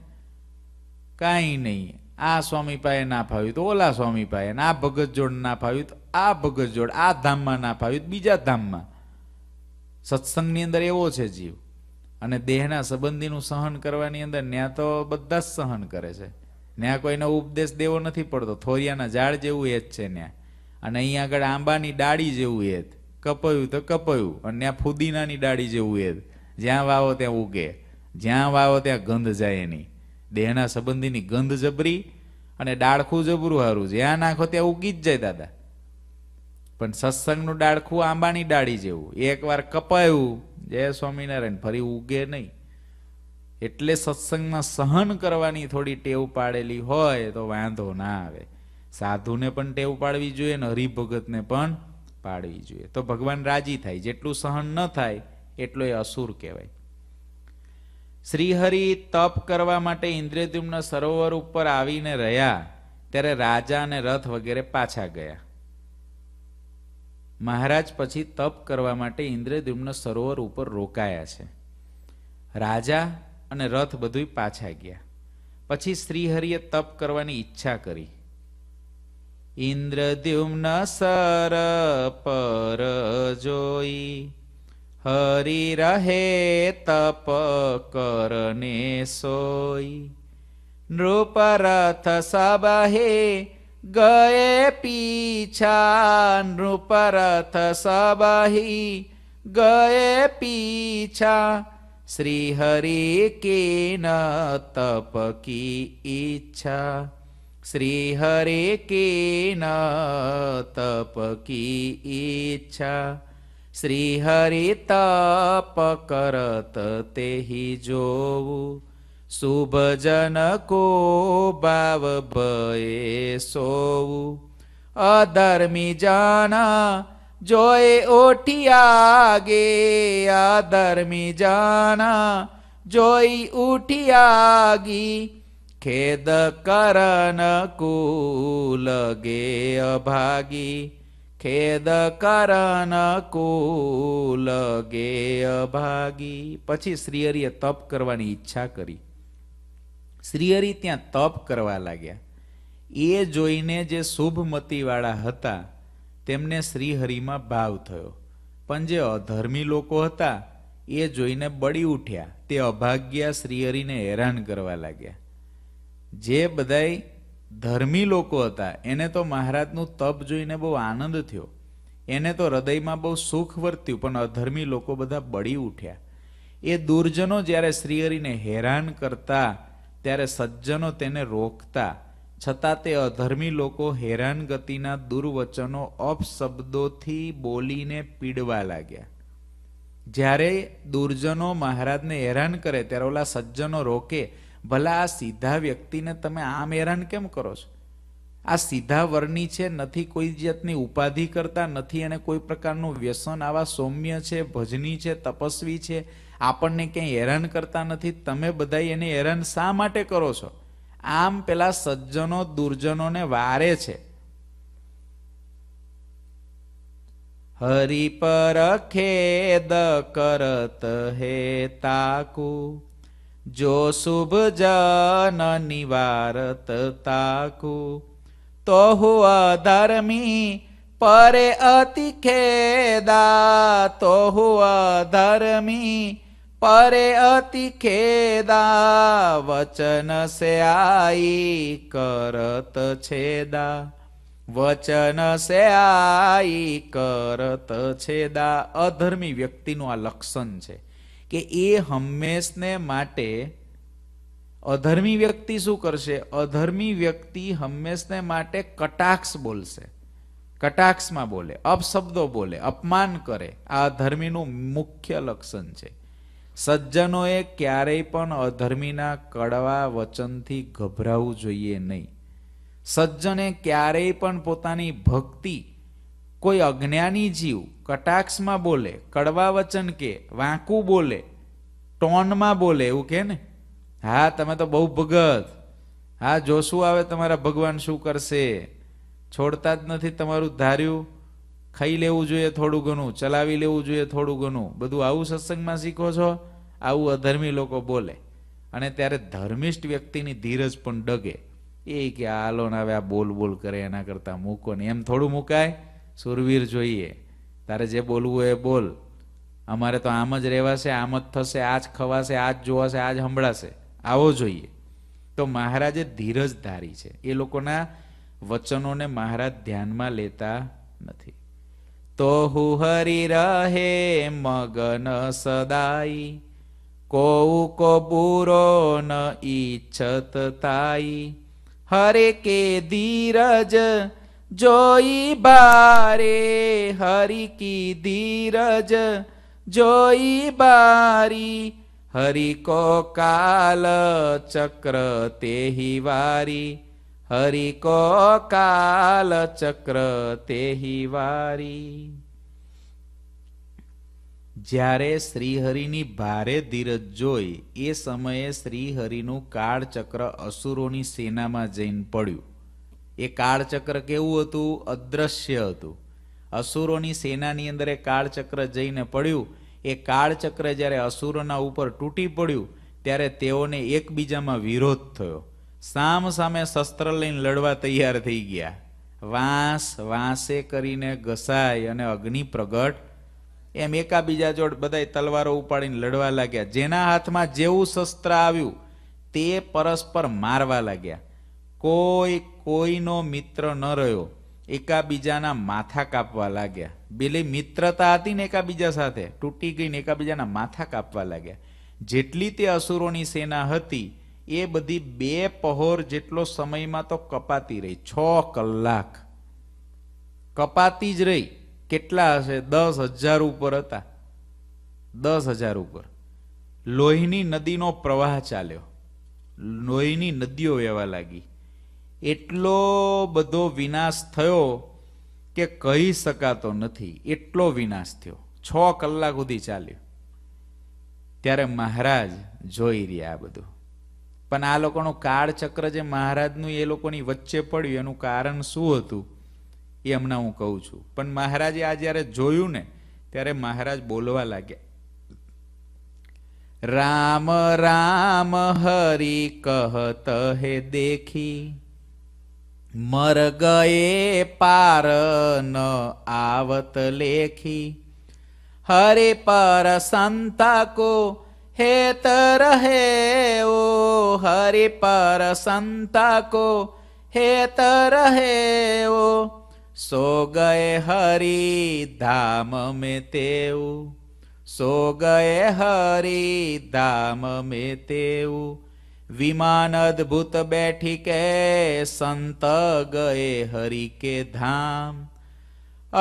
કાંઈ નહીં આ સ્વામી પાસે ના ફાવ્યું તો ઓલા સ્વામી પાસે આ ભગત જોડ ના ફાવ્યું તો આ ભગત જોડ આ ધામમાં ના ફાવ્યું બીજા ધામમાં સત્સંગની અંદર એવો છે જીવ અને દેહના સંબંધીનું સહન કરવાની અંદર ત્યાં તો બધા જ સહન કરે છે ત્યાં કોઈનો ઉપદેશ દેવો નથી પડતો થોરિયાના ઝાડ જેવું એ જ છે ત્યાં અને અહીં આગળ આંબાની ડાળી જેવું એ જ કપાયું તો કપાયું અને ત્યાં ફુદીનાની ડાળી જેવું એ જ્યાં વાવો ત્યાં ઉગે જ્યાં વાવો ત્યાં ગંધ જાય એની દેહના સંબંધીની ગંધ જબરી અને ડાળખું જબરું હારું જ્યાં નાખો ત્યાં ઉગી જ જાય દાદા પણ સત્સંગનું ડાળખું આંબાની ડાળી જેવું એકવાર કપાયું જય સ્વામિનારાયણ ફરી ઉગે નહીં એટલે સત્સંગમાં સહન કરવાની થોડી ટેવ પાડેલી હોય તો વાંધો ના આવે સાધુને પણ ટેવ પાડવી જોઈએ ને હરિભગતને પણ પાડવી જોઈએ તો ભગવાન રાજી થાય જેટલું સહન ન થાય એટલો એ અસુર કહેવાય શ્રીહરિ તપ કરવા માટે ઇન્દ્રદ્યુમ્ન સરોવર ઉપર આવીને રહ્યા ત્યારે રાજા અને રથ વગેરે પાછા ગયા મહારાજ પછી તપ કરવા માટે ઇન્દ્રદ્યુમ્ન સરોવર ઉપર રોકાયા છે રાજા અને રથ બધું પાછા ગયા પછી શ્રીહરિએ તપ કરવાની ઈચ્છા કરી सर इन्द्रदुम्नो हरि रहे तप तपकरने सोइ नृपरथ सबहे गए पीछा नृपरथ सबहि गए पीछा श्रीहरि की इच्छा श्री हरे के न तप की इच्छा श्री हरि तप करत ते ही जोऊ शुभ जन को बाव बये सोऊ अधर्मी जाना जोए उठियागे आगे अधर्मी जाना जोई उठी आगी ખેદ કરન કુલ ગે અભાગી ખેદ કરન કુલ ગે અભાગી પછી શ્રીહરિએ તપ કરવાની ઈચ્છા કરી શ્રીહરિ ત્યાં તપ કરવા લાગ્યા એ જોઈને જે શુભમતીવાળા હતા તેમને શ્રીહરિમાં ભાવ થયો પણ જે અધર્મી લોકો હતા એ જોઈને બળી ઉઠ્યા તે અભાગ્યા શ્રીહરિને હેરાન કરવા લાગ્યા જે બધાય ધર્મી લોકો હતા એને તો મહારાજનું તપ જોઈને બહુ આનંદ થયો એને તો હૃદયમાં બહુ સુખ વર્ત્યું પણ અધર્મી લોકો બધા બળી ઉઠ્યા એ દુર્જનો જ્યારે શ્રીહરિને હેરાન કરતા ત્યારે સજ્જનો તેને રોકતા છતાં તે અધર્મી લોકો હેરાન ગતિના દુર્વચનો અપશબ્દોથી બોલીને પીડવા લાગ્યા જ્યારે દુર્જનો મહારાજને હેરાન કરે ત્યારે ઓલા સજ્જનો રોકે ભલા આ સીધા વ્યક્તિને તમે આમ હેરાન કેમ કરો છો આ સીધા વર્ણી છે નથી કોઈ જાતની ઉપાધિ કરતા નથી અને કોઈ પ્રકારનું વ્યસન આવા સૌમ્ય છે ભજની છે તપસ્વી છે આપણને ક્યાંય હેરાન કરતા નથી તમે બધા એને હેરાન શા માટે કરો છો આમ પેલા સજ્જનો દુર્જનોને વારે છે હરિ ખેદ કરત હે તાકુ જો શુભ જન નિવારત તાકુ તો હો અધર્મી પરે અતિ ખેદા તોહુ અધર્મી પરે અતિ ખેદા વચન से आई करत छेदा વચન સે આઈ કરત છેદા અધર્મી વ્યક્તિનું આ લક્ષણ છે કે એ હંમેશને માટે અધર્મી વ્યક્તિ શું કરશે અધર્મી વ્યક્તિ હંમેશને માટે કટાક્ષ બોલશે કટાક્ષમાં બોલે અપશબ્દો બોલે અપમાન કરે આ અધર્મીનું મુખ્ય લક્ષણ છે સજ્જનોએ ક્યારેય પણ અધર્મીના કડવા વચનથી ગભરાવું જોઈએ નહીં સજ્જને ક્યારેય પણ પોતાની ભક્તિ કોઈ અજ્ઞાની જીવ કટાક્ષમાં બોલે કડવા વચન કે વાંકું બોલે ટોનમાં બોલે એવું કે ને હા તમે તો બહુ ભગત હા જોશું આવે તમારા ભગવાન શું કરશે છોડતા જ નથી તમારું ધાર્યું ખાઈ લેવું જોઈએ થોડું ઘણું ચલાવી લેવું જોઈએ થોડું ઘણું બધું આવું સત્સંગમાં શીખો છો આવું અધર્મી લોકો બોલે અને ત્યારે ધર્મિષ્ઠ વ્યક્તિની ધીરજ પણ ડગે એ કે આ હાલો આવે આ બોલ બોલ કરે એના કરતાં મૂકો ને એમ થોડું મુકાય સુરવીર જોઈએ તારે જે બોલવું એ બોલ અમારે તો આમ જ રહેવાશે આમ જ થશે આ જ ખવાશે આ જ જોવાશે આ જ સંભળાશે આવો જોઈએ તો મહારાજે ધીરજ ધારી છે એ લોકોના વચનોને મહારાજ ધ્યાનમાં લેતા નથી તો હું રહે મગન સદાઈ કોઉ કો બુરો ન ઈચ્છત તાઈ હરે કે ધીરજ જોઈ બારે હરી કી ધીરજ જોઈ બારી હરી કો કાલ ચક્ર તેહી વારી હરી કો કાલ ચક્ર તેહી વારી જ્યારે શ્રીહરિની ભારે ધીરજ જોઈ એ સમયે શ્રીહરિનું કાળચક્ર અસુરોની સેનામાં જઈને પડ્યું એ કાળચક્ર કેવું હતું અદ્રશ્ય હતું અસુરોની સેનાની અંદર એ કાળચક્ર જઈને પડ્યું એ કાળચક્ર જ્યારે અસુરોના ઉપર તૂટી પડ્યું ત્યારે તેઓને એકબીજામાં વિરોધ થયો સામ સામે શસ્ત્ર લઈને લડવા તૈયાર થઈ ગયા વાંસ વાંસે કરીને ઘસાય અને અગ્નિ પ્રગટ એમ એકાબીજા જોડ બધા તલવારો ઉપાડીને લડવા લાગ્યા જેના હાથમાં જેવું શસ્ત્ર આવ્યું તે પરસ્પર મારવા લાગ્યા કોઈ કોઈનો મિત્ર ન રહ્યો એકાબીજાના માથા કાપવા લાગ્યા પેલી મિત્રતા હતી ને એકાબીજા સાથે તૂટી ગઈને એકાબીજાના માથા કાપવા લાગ્યા જેટલી તે અસુરોની સેના હતી એ બધી બે પહોર જેટલો સમયમાં તો કપાતી રહી છ કલાક કપાતી જ રહી કેટલા હશે દસ હજાર ઉપર હતા દસ હજાર ઉપર લોહીની નદીનો પ્રવાહ ચાલ્યો લોહીની નદીઓ વહેવા લાગી એટલો બધો વિનાશ થયો કે કહી શકાતો નથી એટલો વિનાશ થયો છ કલાક સુધી ચાલ્યો ત્યારે મહારાજ જોઈ રહ્યા આ બધું પણ આ લોકોનું કાળચક્ર જે મહારાજનું એ લોકોની વચ્ચે પડ્યું એનું કારણ શું હતું એ હમણાં હું કહું છું પણ મહારાજે આ જ્યારે જોયું ને ત્યારે મહારાજ બોલવા લાગ્યા રામ રામ હરી કહત હે દેખી મરગયે પાર ન આવત લેખી હરે પર સંતા કો हेत रहे ओ हरि पर संता को हेत रहे ओ सो गए हरि धाम में तेऊ सो गए हरि धाम में तेऊ વિમાન અદભુત બેઠી કે સંત ગયે હરિ કે ધામ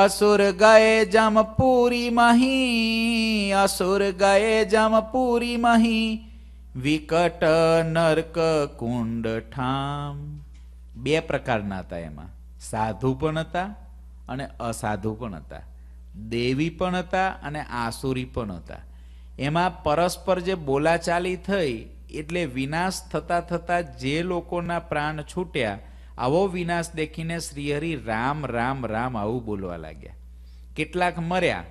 અસુર ગયે જમપુરી મહી અસુર ગયે જમપુરી મહી વિકટ નર્ક કુંડ ઠામ બે પ્રકારના હતા એમાં સાધુ પણ હતા અને અસાધુ પણ હતા દેવી પણ હતા અને આસુરી પણ હતા એમાં પરસ્પર જે બોલાચાલી થઈ એટલે વિનાશ થતા થતાં જે લોકોના પ્રાણ છૂટ્યા આવો વિનાશ દેખીને શ્રીહરિ રામ રામ રામ આવું બોલવા લાગ્યા કેટલાક મર્યા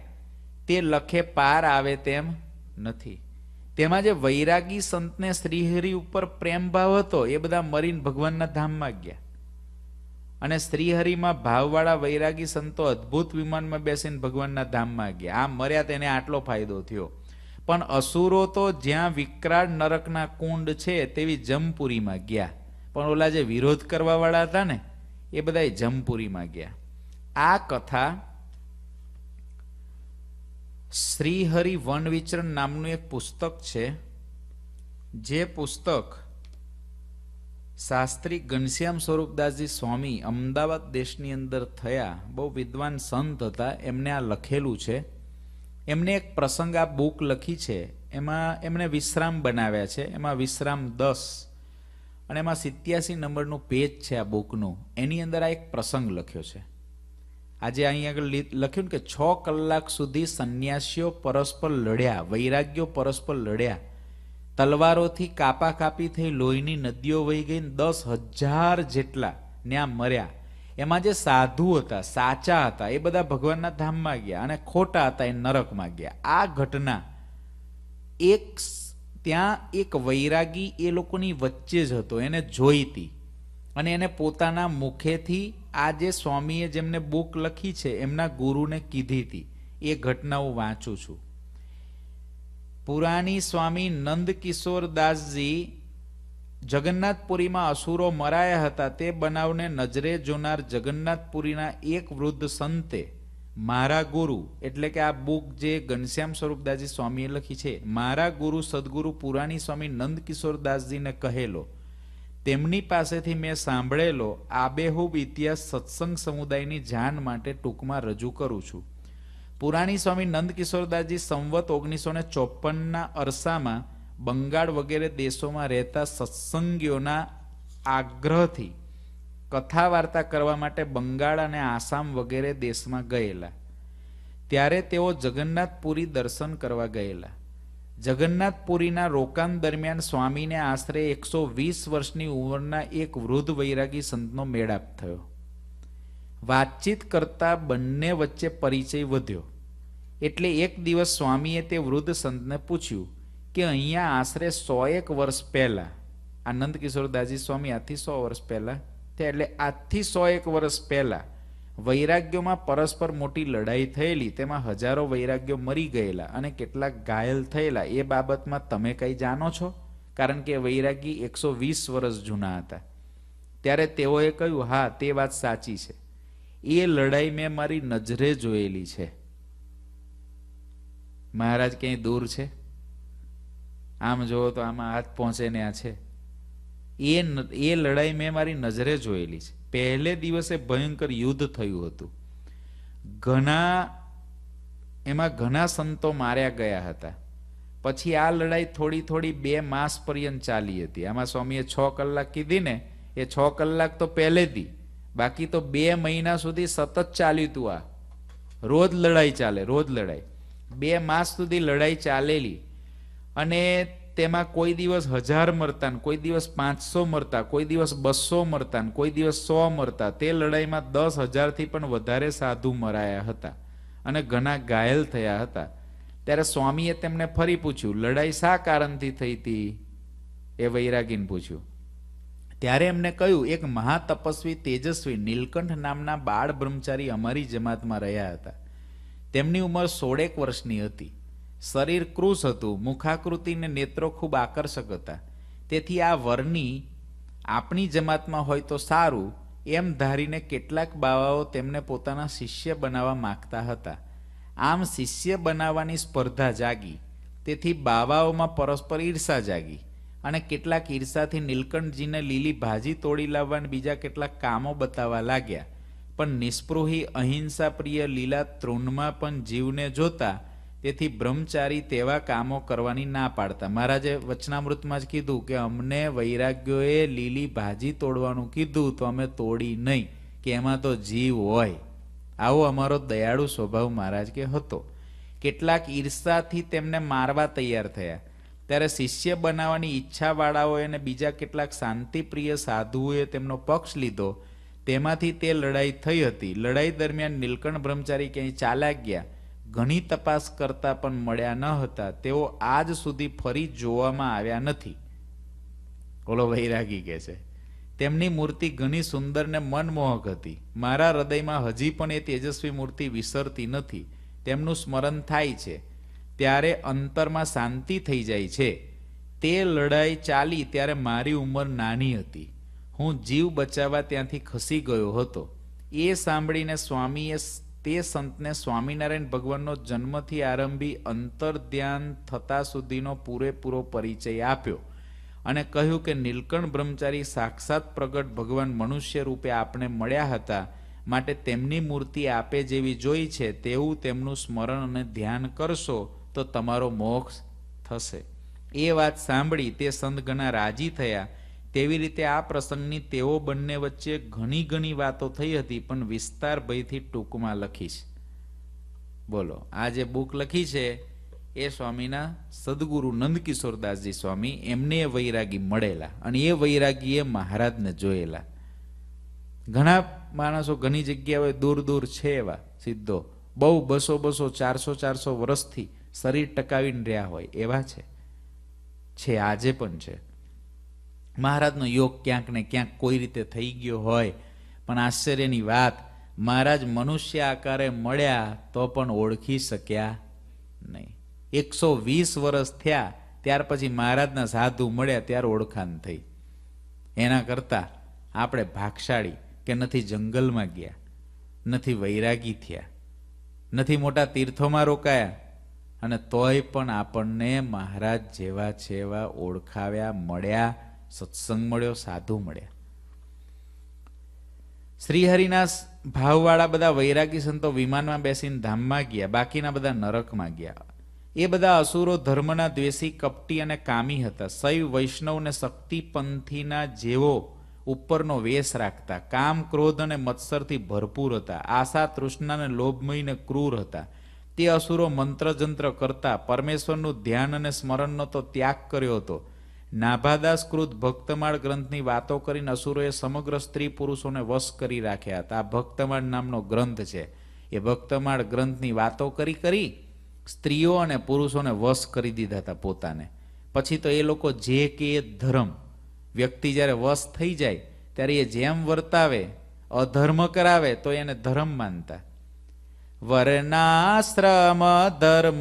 તે લખે પાર આવે તેમ નથી તેમાં જે વૈરાગી સંતને શ્રીહરિ ઉપર પ્રેમ ભાવ હતો એ બધા મરીને ભગવાનના ધામમાં ગયા અને શ્રીહરિમાં ભાવવાળા વૈરાગી સંતો અદ્ભુત વિમાનમાં બેસીને ભગવાનના ધામમાં ગયા આ મર્યા તેને આટલો ફાયદો થયો પણ અસુરો તો જ્યાં વિકરાળ નરકના કુંડ છે તેવી જમપુરીમાં ગયા પણ ઓલા જે વિરોધ કરવાવાળા હતા ને એ બધા જમપુરીમાં ગયા આ કથા શ્રીહરિ વન વિચરણ નામનું એક પુસ્તક છે જે પુસ્તક શાસ્ત્રી ઘનશ્યામ સ્વરૂપદાસજી સ્વામી અમદાવાદ દેશની અંદર થયા બહુ વિદ્વાન સંત હતા એમને આ લખેલું છે એમને એક પ્રસંગ આ બુક લખી છે એમાં એમણે વિશ્રામ બનાવ્યા છે એમાં વિશ્રામ દસ અને એમાં સિત્યાસી નંબરનું પેજ છે આ બુકનું એની અંદર આ એક પ્રસંગ લખ્યો છે આજે અહીં આગળ લખ્યું ને કે છ કલાક સુધી સંન્યાસીઓ પરસ્પર લડ્યા વૈરાગ્યો પરસ્પર લડ્યા તલવારોથી કાપા કાપી થઈ લોહીની નદીઓ વહી ગઈ દસ હજાર જેટલા ત્યાં મર્યા એમાં જે સાધુ હતા સાચા હતા એ બધા ભગવાનના ધામમાં ગયા અને ખોટા હતા એ નરકમાં ગયા આ ઘટના એક ત્યાં એક વૈરાગી એ લોકોની વચ્ચે જ હતો એને જોઈતી અને એને પોતાના મુખેથી આ જે સ્વામીએ જેમને બુક લખી છે એમના ગુરુને કીધી હતી એ ઘટના હું વાંચું છું પુરાણી સ્વામી નંદ કિશોર દાસજી જગન્નાથપુરીમાં અસુરો મરાયા હતા તે બનાવને નજરે જોનાર જગન્નાથપુરીના એક વૃદ્ધ સંતે મારા ગુરુ એટલે કે આ બુક જે ઘનશ્યામ સ્વરૂપદાસજી સ્વામીએ લખી છે મારા ગુરુ સદગુરુ પુરાણી સ્વામી નંદકિશોર દાસજીને કહેલો તેમની પાસેથી મેં સાંભળેલો આબેહૂબ ઇતિહાસ સત્સંગ સમુદાયની જાણ માટે ટૂંકમાં રજૂ કરું છું પુરાણી સ્વામી નંદકિશોરદાસજી સંવત ઓગણીસો ને ચોપનના અરસામાં બંગાળ વગેરે દેશોમાં રહેતા સત્સંગીઓના આગ્રહથી કથા વાર્તા કરવા માટે બંગાળ અને આસામ વગેરે દેશમાં ગયેલા ત્યારે તેઓ જગન્નાથપુરી દર્શન કરવા ગયેલા જગન્નાથપુરીના રોકાણ દરમિયાન સ્વામીને આશરે એકસો વીસ વર્ષની ઉંમરના એક વૃદ્ધ વૈરાગી સંતનો મેળાપ થયો વાતચીત કરતા બંને વચ્ચે પરિચય વધ્યો એટલે એક દિવસ સ્વામીએ તે વૃદ્ધ સંતને પૂછ્યું કે અહીંયા આશરે સો એક વર્ષ પહેલાં આનંદ કિશોરદાસજી સ્વામી આજથી સો વર્ષ પહેલાં થયા એટલે આજથી સો એક વર્ષ પહેલાં વૈરાગ્યોમાં પરસ્પર મોટી લડાઈ થયેલી તેમાં હજારો વૈરાગ્યો મરી ગયેલા અને કેટલાક ઘાયલ થયેલા એ બાબતમાં તમે કંઈ જાણો છો કારણ કે વૈરાગી એકસો વીસ વર્ષ જૂના હતા ત્યારે તેઓએ કહ્યું હા તે વાત સાચી છે એ લડાઈ મેં મારી નજરે જોયેલી છે મહારાજ ક્યાંય દૂર છે આમ જોવો તો આમાં હાથ પહોંચે ને આ છે એ એ લડાઈ મેં મારી નજરે જોયેલી છે પહેલે દિવસે ભયંકર યુદ્ધ થયું હતું ઘણા એમાં ઘણા સંતો માર્યા ગયા હતા પછી આ લડાઈ થોડી થોડી બે માસ પર્યંત ચાલી હતી આમાં સ્વામીએ છ કલાક કીધી ને એ છ કલાક તો પહેલેથી બાકી તો બે મહિના સુધી સતત ચાલ્યું હતું આ રોજ લડાઈ ચાલે રોજ લડાઈ બે માસ સુધી લડાઈ ચાલેલી અને તેમાં કોઈ દિવસ હજાર મરતા કોઈ દિવસ પાંચસો મરતા કોઈ દિવસ બસો મરતા કોઈ દિવસ સો મરતા તે લડાઈમાં દસ હજારથી પણ વધારે સાધુ મરાયા હતા અને ઘણા ઘાયલ થયા હતા ત્યારે સ્વામીએ તેમને ફરી પૂછ્યું લડાઈ શા કારણથી થઈ હતી એ વૈરાગીને પૂછ્યું ત્યારે એમને કહ્યું એક મહાતપસ્વી તેજસ્વી નીલકંઠ નામના બાળ બ્રહ્મચારી અમારી જમાતમાં રહ્યા હતા તેમની ઉંમર સોળેક વર્ષની હતી શરીર ક્રૂશ હતું મુખાકૃતિને નેત્રો ખૂબ આકર્ષક હતા તેથી આ વરની આપણી જમાતમાં હોય તો સારું એમ ધારીને કેટલાક બાવાઓ તેમને પોતાના શિષ્ય બનાવવા માગતા હતા આમ શિષ્ય બનાવવાની સ્પર્ધા જાગી તેથી બાવાઓમાં પરસ્પર ઈર્ષા જાગી અને કેટલાક ઈર્ષાથી નીલકંઠજીને લીલી ભાજી તોડી લાવવાને બીજા કેટલાક કામો બતાવવા લાગ્યા પણ નિસ્પૃહી અહિંસા પ્રિય લીલા તૃણમાં પણ જીવને જોતા તેથી બ્રહ્મચારી તેવા કામો કરવાની ના પાડતા મહારાજે વચનામૃતમાં જ કીધું કે અમને વૈરાગ્યોએ લીલી ભાજી તોડવાનું કીધું તો અમે તોડી નહીં કે એમાં તો જીવ હોય આવો અમારો દયાળુ સ્વભાવ મહારાજ કે હતો કેટલાક ઈર્ષાથી તેમને મારવા તૈયાર થયા ત્યારે શિષ્ય બનાવવાની ઈચ્છાવાળાઓએ અને બીજા કેટલાક શાંતિપ્રિય સાધુઓએ તેમનો પક્ષ લીધો તેમાંથી તે લડાઈ થઈ હતી લડાઈ દરમિયાન નીલકંઠ બ્રહ્મચારી ક્યાંય ચાલ્યા ગયા ઘણી તપાસ કરતા પણ મળ્યા ન હતા તેઓ આજ સુધી ફરી જોવામાં આવ્યા નથી ઓલો વૈરાગી કે છે તેમની મૂર્તિ ઘણી સુંદર ને મનમોહક હતી મારા હૃદયમાં હજી પણ એ તેજસ્વી મૂર્તિ વિસરતી નથી તેમનું સ્મરણ થાય છે ત્યારે અંતરમાં શાંતિ થઈ જાય છે તે લડાઈ ચાલી ત્યારે મારી ઉંમર નાની હતી હું જીવ બચાવવા ત્યાંથી ખસી ગયો હતો એ સાંભળીને સ્વામીએ તે સંતને સ્વામિનારાયણ ભગવાનનો જન્મથી આરંભી અંતર ધ્યાન થતા સુધીનો પૂરેપૂરો પરિચય આપ્યો અને કહ્યું કે નીલકંઠ બ્રહ્મચારી સાક્ષાત પ્રગટ ભગવાન મનુષ્ય રૂપે આપણે મળ્યા હતા માટે તેમની મૂર્તિ આપે જેવી જોઈ છે તેવું તેમનું સ્મરણ અને ધ્યાન કરશો તો તમારો મોક્ષ થશે એ વાત સાંભળી તે સંત ઘણા રાજી થયા તેવી રીતે આ પ્રસંગની તેઓ બંને વચ્ચે ઘણી ઘણી વાતો થઈ હતી પણ વિસ્તાર ભયથી ટૂંકમાં લખીશ બોલો આ જે બુક લખી છે એ સ્વામીના સદગુરુ નંદકિશોરદાસજી સ્વામી એમને એ વૈરાગી મળેલા અને એ વૈરાગીએ મહારાજને જોયેલા ઘણા માણસો ઘણી જગ્યાએ દૂર દૂર છે એવા સીધો બહુ બસો બસો ચારસો ચારસો વર્ષથી શરીર ટકાવીને રહ્યા હોય એવા છે છે આજે પણ છે મહારાજનો યોગ ક્યાંક ને ક્યાંક કોઈ રીતે થઈ ગયો હોય પણ આશ્ચર્યની વાત મહારાજ મનુષ્ય આકારે મળ્યા તો પણ ઓળખી શક્યા નહીં એકસો વીસ વર્ષ થયા ત્યાર પછી મહારાજના સાધુ મળ્યા ત્યારે ઓળખાણ થઈ એના કરતાં આપણે ભાગશાળી કે નથી જંગલમાં ગયા નથી વૈરાગી થયા નથી મોટા તીર્થોમાં રોકાયા અને તોય પણ આપણને મહારાજ જેવા છેવા ઓળખાવ્યા મળ્યા સત્સંગ મળ્યો સાધુ મળ્યા શ્રીહરિના ભાવવાળા બધા વૈરાગી સંતો વિમાનમાં બેસીને ધામમાં ગયા બાકીના બધા નરકમાં ગયા એ બધા અસુરો ધર્મના દ્વેષી કપટી અને કામી હતા સૈવ વૈષ્ણવ ને શક્તિપંથીના જેવો ઉપરનો વેશ રાખતા કામ ક્રોધ અને મત્સરથી ભરપૂર હતા આશા તૃષ્ણાને લોભમય ને ક્રૂર હતા તે અસુરો મંત્રજંત્ર કરતા પરમેશ્વરનું ધ્યાન અને સ્મરણનો તો ત્યાગ કર્યો હતો નાભાદાસકૃત ભક્તમાળ ગ્રંથની વાતો કરીને અસુરોએ સમગ્ર સ્ત્રી પુરુષોને વશ કરી રાખ્યા હતા આ ભક્તમાળ નામનો ગ્રંથ છે એ ભક્તમાળ ગ્રંથની વાતો કરી કરી સ્ત્રીઓ અને પુરુષોને વશ કરી દીધા હતા પોતાને પછી તો એ લોકો જે કે ધર્મ વ્યક્તિ જ્યારે વશ થઈ જાય ત્યારે એ જેમ વર્તાવે અધર્મ કરાવે તો એને ધર્મ માનતા વરનાશ્રમ ધર્મ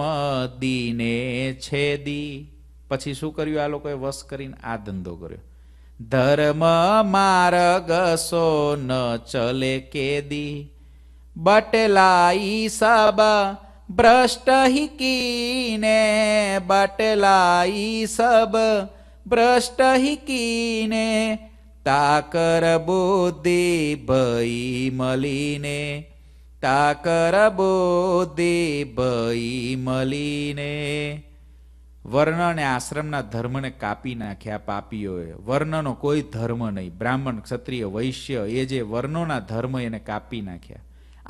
દીને છેદી પછી શું કર્યું આ લોકોએ વશ કરીને આ ધંધો કર્યો ધર્મ માર્ગ સો ન ચલે કેદી બટલાઈ સબ ભ્રષ્ટ હિકીને બટલાઈ સબ ભ્રષ્ટ હિકીને તાકર બુદ્ધિ ભઈ મલીને તાકર બુદ્ધિ ભઈ મલીને વર્ણ અને આશ્રમના ધર્મને કાપી નાખ્યા પાપીઓએ વર્ણનો કોઈ ધર્મ નહીં બ્રાહ્મણ ક્ષત્રિય વૈશ્ય એ જે વર્ણોના ધર્મ એને કાપી નાખ્યા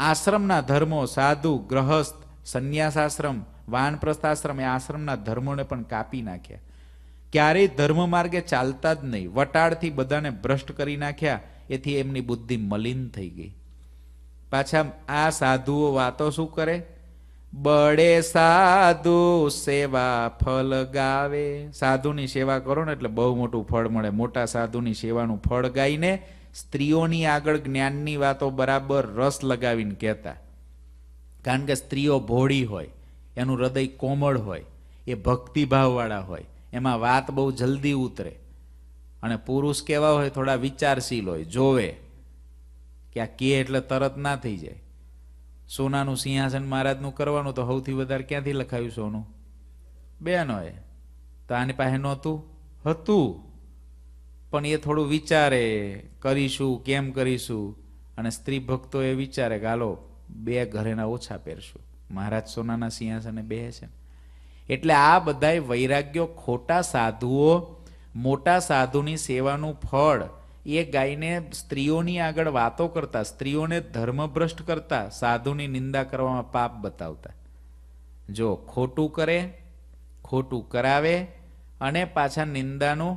આશ્રમના ધર્મો સાધુ ગ્રહસ્થ સંન્યાસાશ્રમ વાનપ્રસ્થાશ્રમ એ આશ્રમના ધર્મોને પણ કાપી નાખ્યા ક્યારેય ધર્મ માર્ગે ચાલતા જ નહીં વટાળથી બધાને ભ્રષ્ટ કરી નાખ્યા એથી એમની બુદ્ધિ મલિન થઈ ગઈ પાછા આ સાધુઓ વાતો શું કરે બળે સાધુ સેવા ફળ ગાવે સાધુની સેવા કરો ને એટલે બહુ મોટું ફળ મળે મોટા સાધુની સેવાનું ફળ ગાઈને સ્ત્રીઓની આગળ જ્ઞાનની વાતો બરાબર રસ લગાવીને કહેતા કારણ કે સ્ત્રીઓ ભોળી હોય એનું હૃદય કોમળ હોય એ ભક્તિભાવવાળા હોય એમાં વાત બહુ જલ્દી ઉતરે અને પુરુષ કેવા હોય થોડા વિચારશીલ હોય જોવે કે આ કે એટલે તરત ના થઈ જાય સોનાનું સિંહાસન મહારાજનું કરવાનું તો સૌથી વધારે ક્યાંથી લખાયું સોનું બેનોએ તો આની પાસે નહોતું હતું પણ એ થોડું વિચારે કરીશું કેમ કરીશું અને સ્ત્રી ભક્તો એ વિચારે કે હાલો બે ઘરેના ઓછા પહેરશું મહારાજ સોનાના સિંહાસને બે છે એટલે આ બધાય વૈરાગ્યો ખોટા સાધુઓ મોટા સાધુની સેવાનું ફળ એ ગાયને સ્ત્રીઓની આગળ વાતો કરતા સ્ત્રીઓને ધર્મભ્રષ્ટ કરતા સાધુની નિંદા કરવામાં પાપ બતાવતા જો ખોટું કરે ખોટું કરાવે અને પાછા નિંદાનું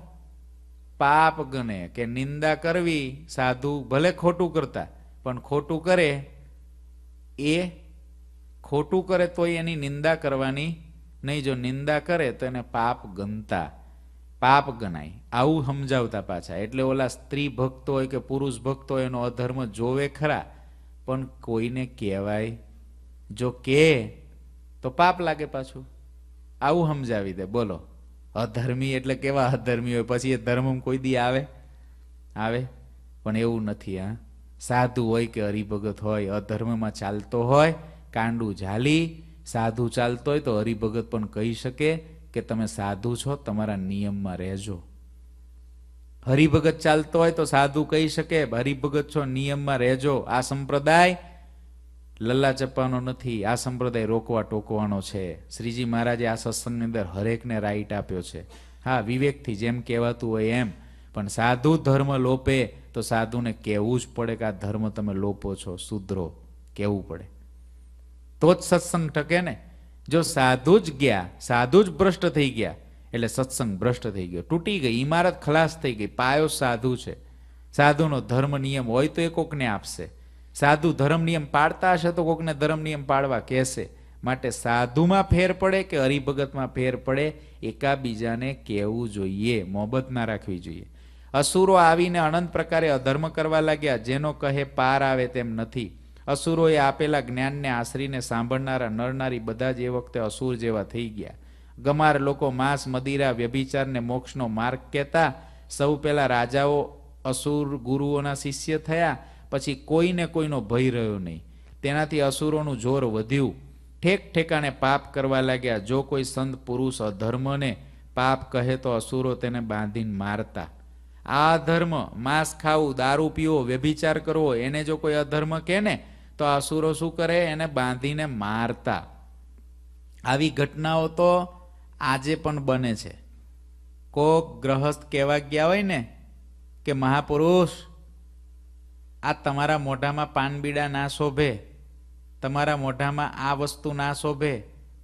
પાપ ગણે કે નિંદા કરવી સાધુ ભલે ખોટું કરતા પણ ખોટું કરે એ ખોટું કરે તો એની નિંદા કરવાની નહીં જો નિંદા કરે તો એને પાપ ગણતા પાપ ગણાય આવું સમજાવતા પાછા એટલે ઓલા સ્ત્રી ભક્તો હોય કે પુરુષ ભક્ત હોય એનો અધર્મ જોવે ખરા પણ કોઈને કહેવાય જો કે તો પાપ લાગે પાછું આવું સમજાવી દે બોલો અધર્મી એટલે કેવા અધર્મી હોય પછી એ ધર્મ કોઈ દી આવે આવે પણ એવું નથી હા સાધુ હોય કે હરિભગત હોય અધર્મમાં ચાલતો હોય કાંડું ઝાલી સાધુ ચાલતો હોય તો હરિભગત પણ કહી શકે કે તમે સાધુ છો તમારા નિયમમાં રહેજો હરિભગત ચાલતો હોય તો સાધુ કહી શકે હરિભગત છો નિયમમાં રહેજો આ સંપ્રદાય લલ્લા ચપ્પાનો નથી આ સંપ્રદાય રોકવા ટોકવાનો છે શ્રીજી મહારાજે આ સત્સંગની અંદર હરેકને રાઈટ આપ્યો છે હા વિવેકથી જેમ કહેવાતું હોય એમ પણ સાધુ ધર્મ લોપે તો સાધુને કહેવું જ પડે કે આ ધર્મ તમે લોપો છો સુધરો કહેવું પડે તો જ સત્સંગ ટકે ને જો સાધુ જ ગયા સાધુ જ ભ્રષ્ટ થઈ ગયા એટલે સત્સંગ ભ્રષ્ટ થઈ ગયો તૂટી ગઈ ઇમારત ખલાસ થઈ ગઈ પાયો સાધુ છે સાધુનો ધર્મ નિયમ હોય તો એ કોકને આપશે સાધુ ધર્મ નિયમ પાડતા હશે તો કોકને ધર્મ નિયમ પાડવા કહેશે માટે સાધુમાં ફેર પડે કે હરિભગતમાં ફેર પડે એકાબીજાને કહેવું જોઈએ મોહબત ના રાખવી જોઈએ અસુરો આવીને અનંત પ્રકારે અધર્મ કરવા લાગ્યા જેનો કહે પાર આવે તેમ નથી અસુરોએ આપેલા જ્ઞાનને આશરીને સાંભળનારા નરનારી બધા જ એ વખતે અસુર જેવા થઈ ગયા ગમાર લોકો માંસ મદિરા વ્યભિચારને મોક્ષનો માર્ગ કહેતા સૌ પહેલા રાજાઓ અસુર ગુરુઓના શિષ્ય થયા પછી કોઈને કોઈનો ભય રહ્યો નહીં તેનાથી અસુરોનું જોર વધ્યું ઠેક ઠેકાણે પાપ કરવા લાગ્યા જો કોઈ સંત પુરુષ અધર્મને પાપ કહે તો અસુરો તેને બાંધીને મારતા આ ધર્મ માંસ ખાવું દારૂ પીવો વ્યભિચાર કરવો એને જો કોઈ અધર્મ કહે ને તો આસુરો શું કરે એને બાંધીને મારતા આવી ઘટનાઓ તો આજે પણ બને છે કોક ગ્રહસ્થ કહેવા ગયા હોય ને કે મહાપુરુષ આ તમારા મોઢામાં પાનબીડા ના શોભે તમારા મોઢામાં આ વસ્તુ ના શોભે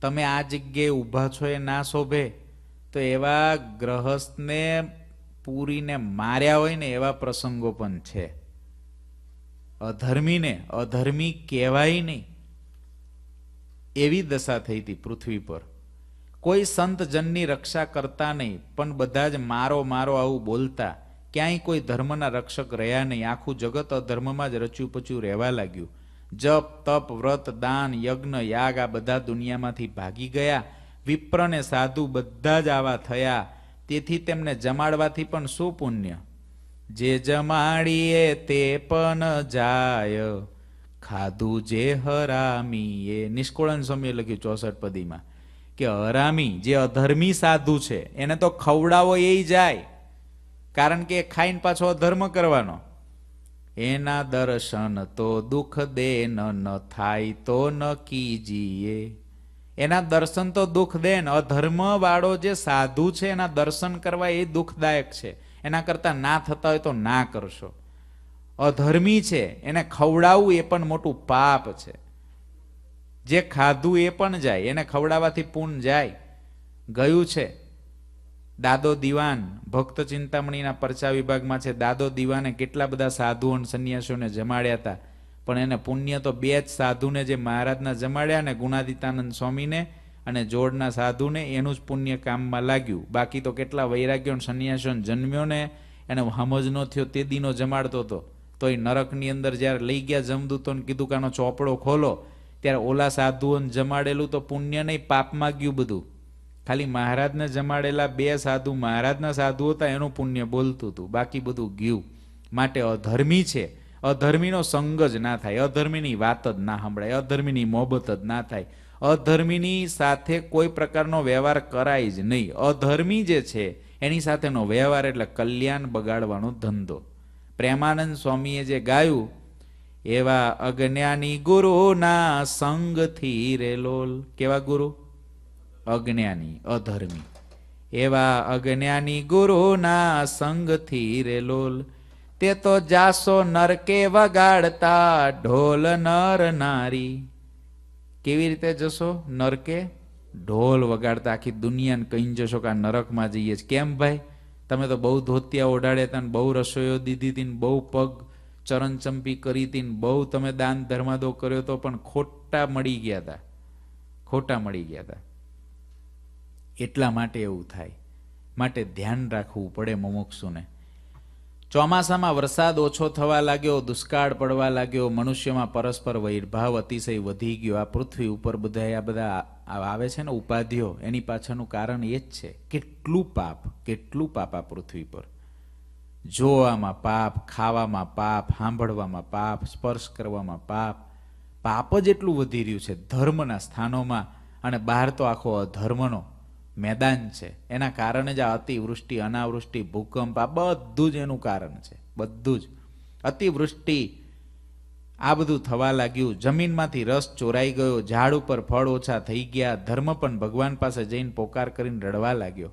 તમે આ જગ્યાએ ઊભા છો એ ના શોભે તો એવા ગ્રહસ્થને પૂરીને માર્યા હોય ને એવા પ્રસંગો પણ છે અધર્મીને અધર્મી કહેવાય નહીં એવી દશા થઈ હતી પૃથ્વી પર કોઈ સંતજનની રક્ષા કરતા નહીં પણ બધા જ મારો મારો આવું બોલતા ક્યાંય કોઈ ધર્મના રક્ષક રહ્યા નહીં આખું જગત અધર્મમાં જ રચ્યું પચ્યું રહેવા લાગ્યું જપ તપ વ્રત દાન યજ્ઞ યાગ આ બધા દુનિયામાંથી ભાગી ગયા વિપ્ર ને સાધુ બધા જ આવા થયા તેથી તેમને જમાડવાથી પણ શું પુણ્ય જે જમાડીએ તે પણ જાય ખાધું જે હરામીએ નિષ્કોળન સ્વામીએ લખ્યું ચોસઠ પદીમાં કે હરામી જે અધર્મી સાધુ છે એને તો ખવડાવો એ જાય કારણ કે ખાઈને પાછો અધર્મ કરવાનો એના દર્શન તો દુઃખ દે ન થાય તો ન કીજીએ એના દર્શન તો દુઃખ દે અધર્મ વાળો જે સાધુ છે એના દર્શન કરવા એ દુઃખદાયક છે એના કરતા ના થતા હોય તો ના કરશો અધર્મી છે એને ખવડાવવું એ પણ મોટું પાપ છે જે ખાધું એ પણ જાય એને ખવડાવવાથી પૂન જાય ગયું છે દાદો દિવાન ભક્ત ચિંતામણીના પરચા વિભાગમાં છે દાદો દિવાને કેટલા બધા સાધુ અને સંન્યાસીઓને જમાડ્યા હતા પણ એને પુણ્ય તો બે જ સાધુને જે મહારાજના જમાડ્યા ને ગુણાદિતાનંદ સ્વામીને અને જોડના સાધુને એનું જ પુણ્ય કામમાં લાગ્યું બાકી તો કેટલા વૈરાગ્યો સંન્યાસીઓ જન્મ્યો ને એને સમજ ન થયો તે દિનો જમાડતો હતો તો એ નરકની અંદર જ્યારે લઈ ગયા જમદૂતોને કીધું કે આનો ચોપડો ખોલો ત્યારે ઓલા સાધુઓને જમાડેલું તો પુણ્ય નહીં પાપમાં ગયું બધું ખાલી મહારાજને જમાડેલા બે સાધુ મહારાજના સાધુ હતા એનું પુણ્ય બોલતું હતું બાકી બધું ગયું માટે અધર્મી છે અધર્મીનો સંગ જ ના થાય અધર્મીની વાત જ ના સંભળાય અધર્મીની મોહબત જ ના થાય અધર્મીની સાથે કોઈ પ્રકારનો વ્યવહાર કરાય જ નહીં અધર્મી જે છે એની સાથેનો વ્યવહાર એટલે કલ્યાણ બગાડવાનો ધંધો પ્રેમાનંદ સ્વામીએ જે ગાયું એવા અજ્ઞાની ગુરુના સંગથી રેલોલ કેવા ગુરુ અજ્ઞાની અધર્મી એવા અજ્ઞાની ગુરુના સંગથી રેલોલ તે તો જાસો નરકે વગાડતા ઢોલ નર નારી કેવી રીતે જશો નરકે ઢોલ વગાડતા આખી દુનિયાને કહી જશો કે આ નરકમાં જઈએ છીએ કેમ ભાઈ તમે તો બહુ ધોતિયા ઓઢાડ્યા હતા ને બહુ રસોઈઓ દીધી હતી ને બહુ પગ ચરણચંપી કરી હતી ને બહુ તમે દાન ધર્માદો કર્યો હતો પણ ખોટા મળી ગયા હતા ખોટા મળી ગયા હતા એટલા માટે એવું થાય માટે ધ્યાન રાખવું પડે મુમુક્ષુને ચોમાસામાં વરસાદ ઓછો થવા લાગ્યો દુષ્કાળ પડવા લાગ્યો મનુષ્યમાં પરસ્પર વૈરભાવ અતિશય વધી ગયો આ પૃથ્વી ઉપર બધા આ બધા આવે છે ને ઉપાધિઓ એની પાછળનું કારણ એ જ છે કેટલું પાપ કેટલું પાપ આ પૃથ્વી પર જોવામાં પાપ ખાવામાં પાપ સાંભળવામાં પાપ સ્પર્શ કરવામાં પાપ પાપ જ એટલું વધી રહ્યું છે ધર્મના સ્થાનોમાં અને બહાર તો આખો અધર્મનો મેદાન છે એના કારણે જ આ અતિવૃષ્ટિ અનાવૃષ્ટિ ભૂકંપ આ બધું જ એનું કારણ છે બધું જ અતિવૃષ્ટિ આ બધું થવા લાગ્યું જમીનમાંથી રસ ચોરાઈ ગયો ઝાડ ઉપર ફળ ઓછા થઈ ગયા ધર્મ પણ ભગવાન પાસે જઈને પોકાર કરીને રડવા લાગ્યો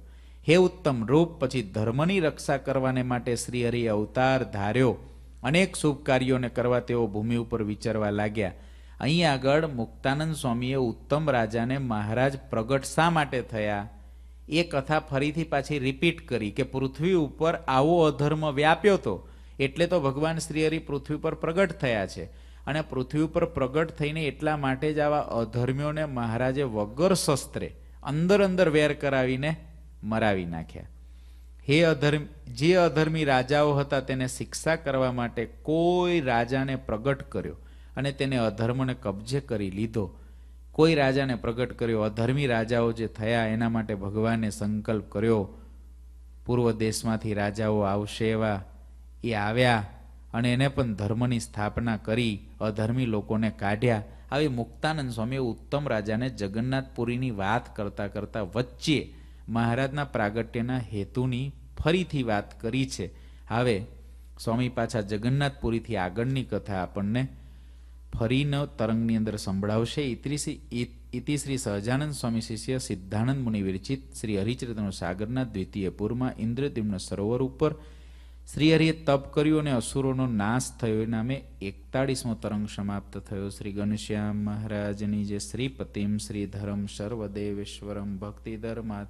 હે ઉત્તમ રૂપ પછી ધર્મની રક્ષા કરવાને માટે શ્રીહરિએ અવતાર ધાર્યો અનેક શુભ કાર્યોને કરવા તેઓ ભૂમિ ઉપર વિચારવા લાગ્યા અહીં આગળ મુક્તાનંદ સ્વામીએ ઉત્તમ રાજાને મહારાજ પ્રગટ શા માટે થયા એ કથા ફરીથી પાછી રિપીટ કરી કે પૃથ્વી ઉપર આવો અધર્મ વ્યાપ્યો હતો એટલે તો ભગવાન શ્રીહરિ પૃથ્વી પર પ્રગટ થયા છે અને પૃથ્વી ઉપર પ્રગટ થઈને એટલા માટે જ આવા અધર્મીઓને મહારાજે વગર શસ્ત્રે અંદર અંદર વેર કરાવીને મરાવી નાખ્યા હે અધર્મ જે અધર્મી રાજાઓ હતા તેને શિક્ષા કરવા માટે કોઈ રાજાને પ્રગટ કર્યો અને તેને અધર્મને કબજે કરી લીધો કોઈ રાજાને પ્રગટ કર્યો અધર્મી રાજાઓ જે થયા એના માટે ભગવાને સંકલ્પ કર્યો પૂર્વ દેશમાંથી રાજાઓ આવશે એવા એ આવ્યા અને એને પણ ધર્મની સ્થાપના કરી અધર્મી લોકોને કાઢ્યા આવી મુક્તાનંદ સ્વામીએ ઉત્તમ રાજાને જગન્નાથપુરીની વાત કરતાં કરતાં વચ્ચે મહારાજના પ્રાગટ્યના હેતુની ફરીથી વાત કરી છે હવે સ્વામી પાછા જગન્નાથપુરીથી આગળની કથા આપણને ફરીન તરંગની અંદર સંભળાવશે ઇતિશ્રી ઇતિશ્રી સહજાનંદ સ્વામી શિષ્ય સિદ્ધાનંદ મુનિ વિરચિત શ્રી હરિચરિત્રનો સાગરના દ્વિતીય પૂરમાં ઇન્દ્રદેવના સરોવર ઉપર શ્રી હરિએ તપ કર્યું અને અસુરોનો નાશ થયો એ નામે એકતાળીસમો તરંગ સમાપ્ત થયો શ્રી ઘનશ્યામ મહારાજની જે શ્રીપતિમ શ્રી ધરમ સર્વદેવેશ્વરમ ભક્તિ ધર્મા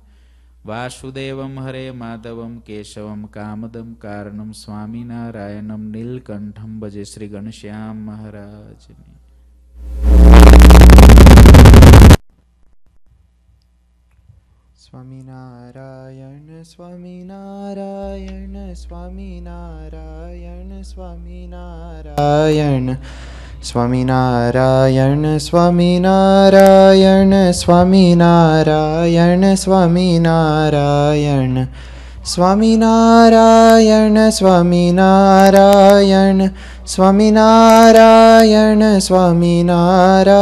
वासुदेवं हरे माधवं केशवं कामदं कारणं स्वामिनारायणं नीलकण्ठं भजे श्रीगणश्यां महाराज स्वामिनारायण स्वामिनारायण स्वामिनारायण स्वामी नारायण स्वामी नारायण स्वामी नारायण स्वामी नारायण स्वामी नारायण स्वामी नारायण स्वामी नारायण स्वामी नारायण स्वामी नारायण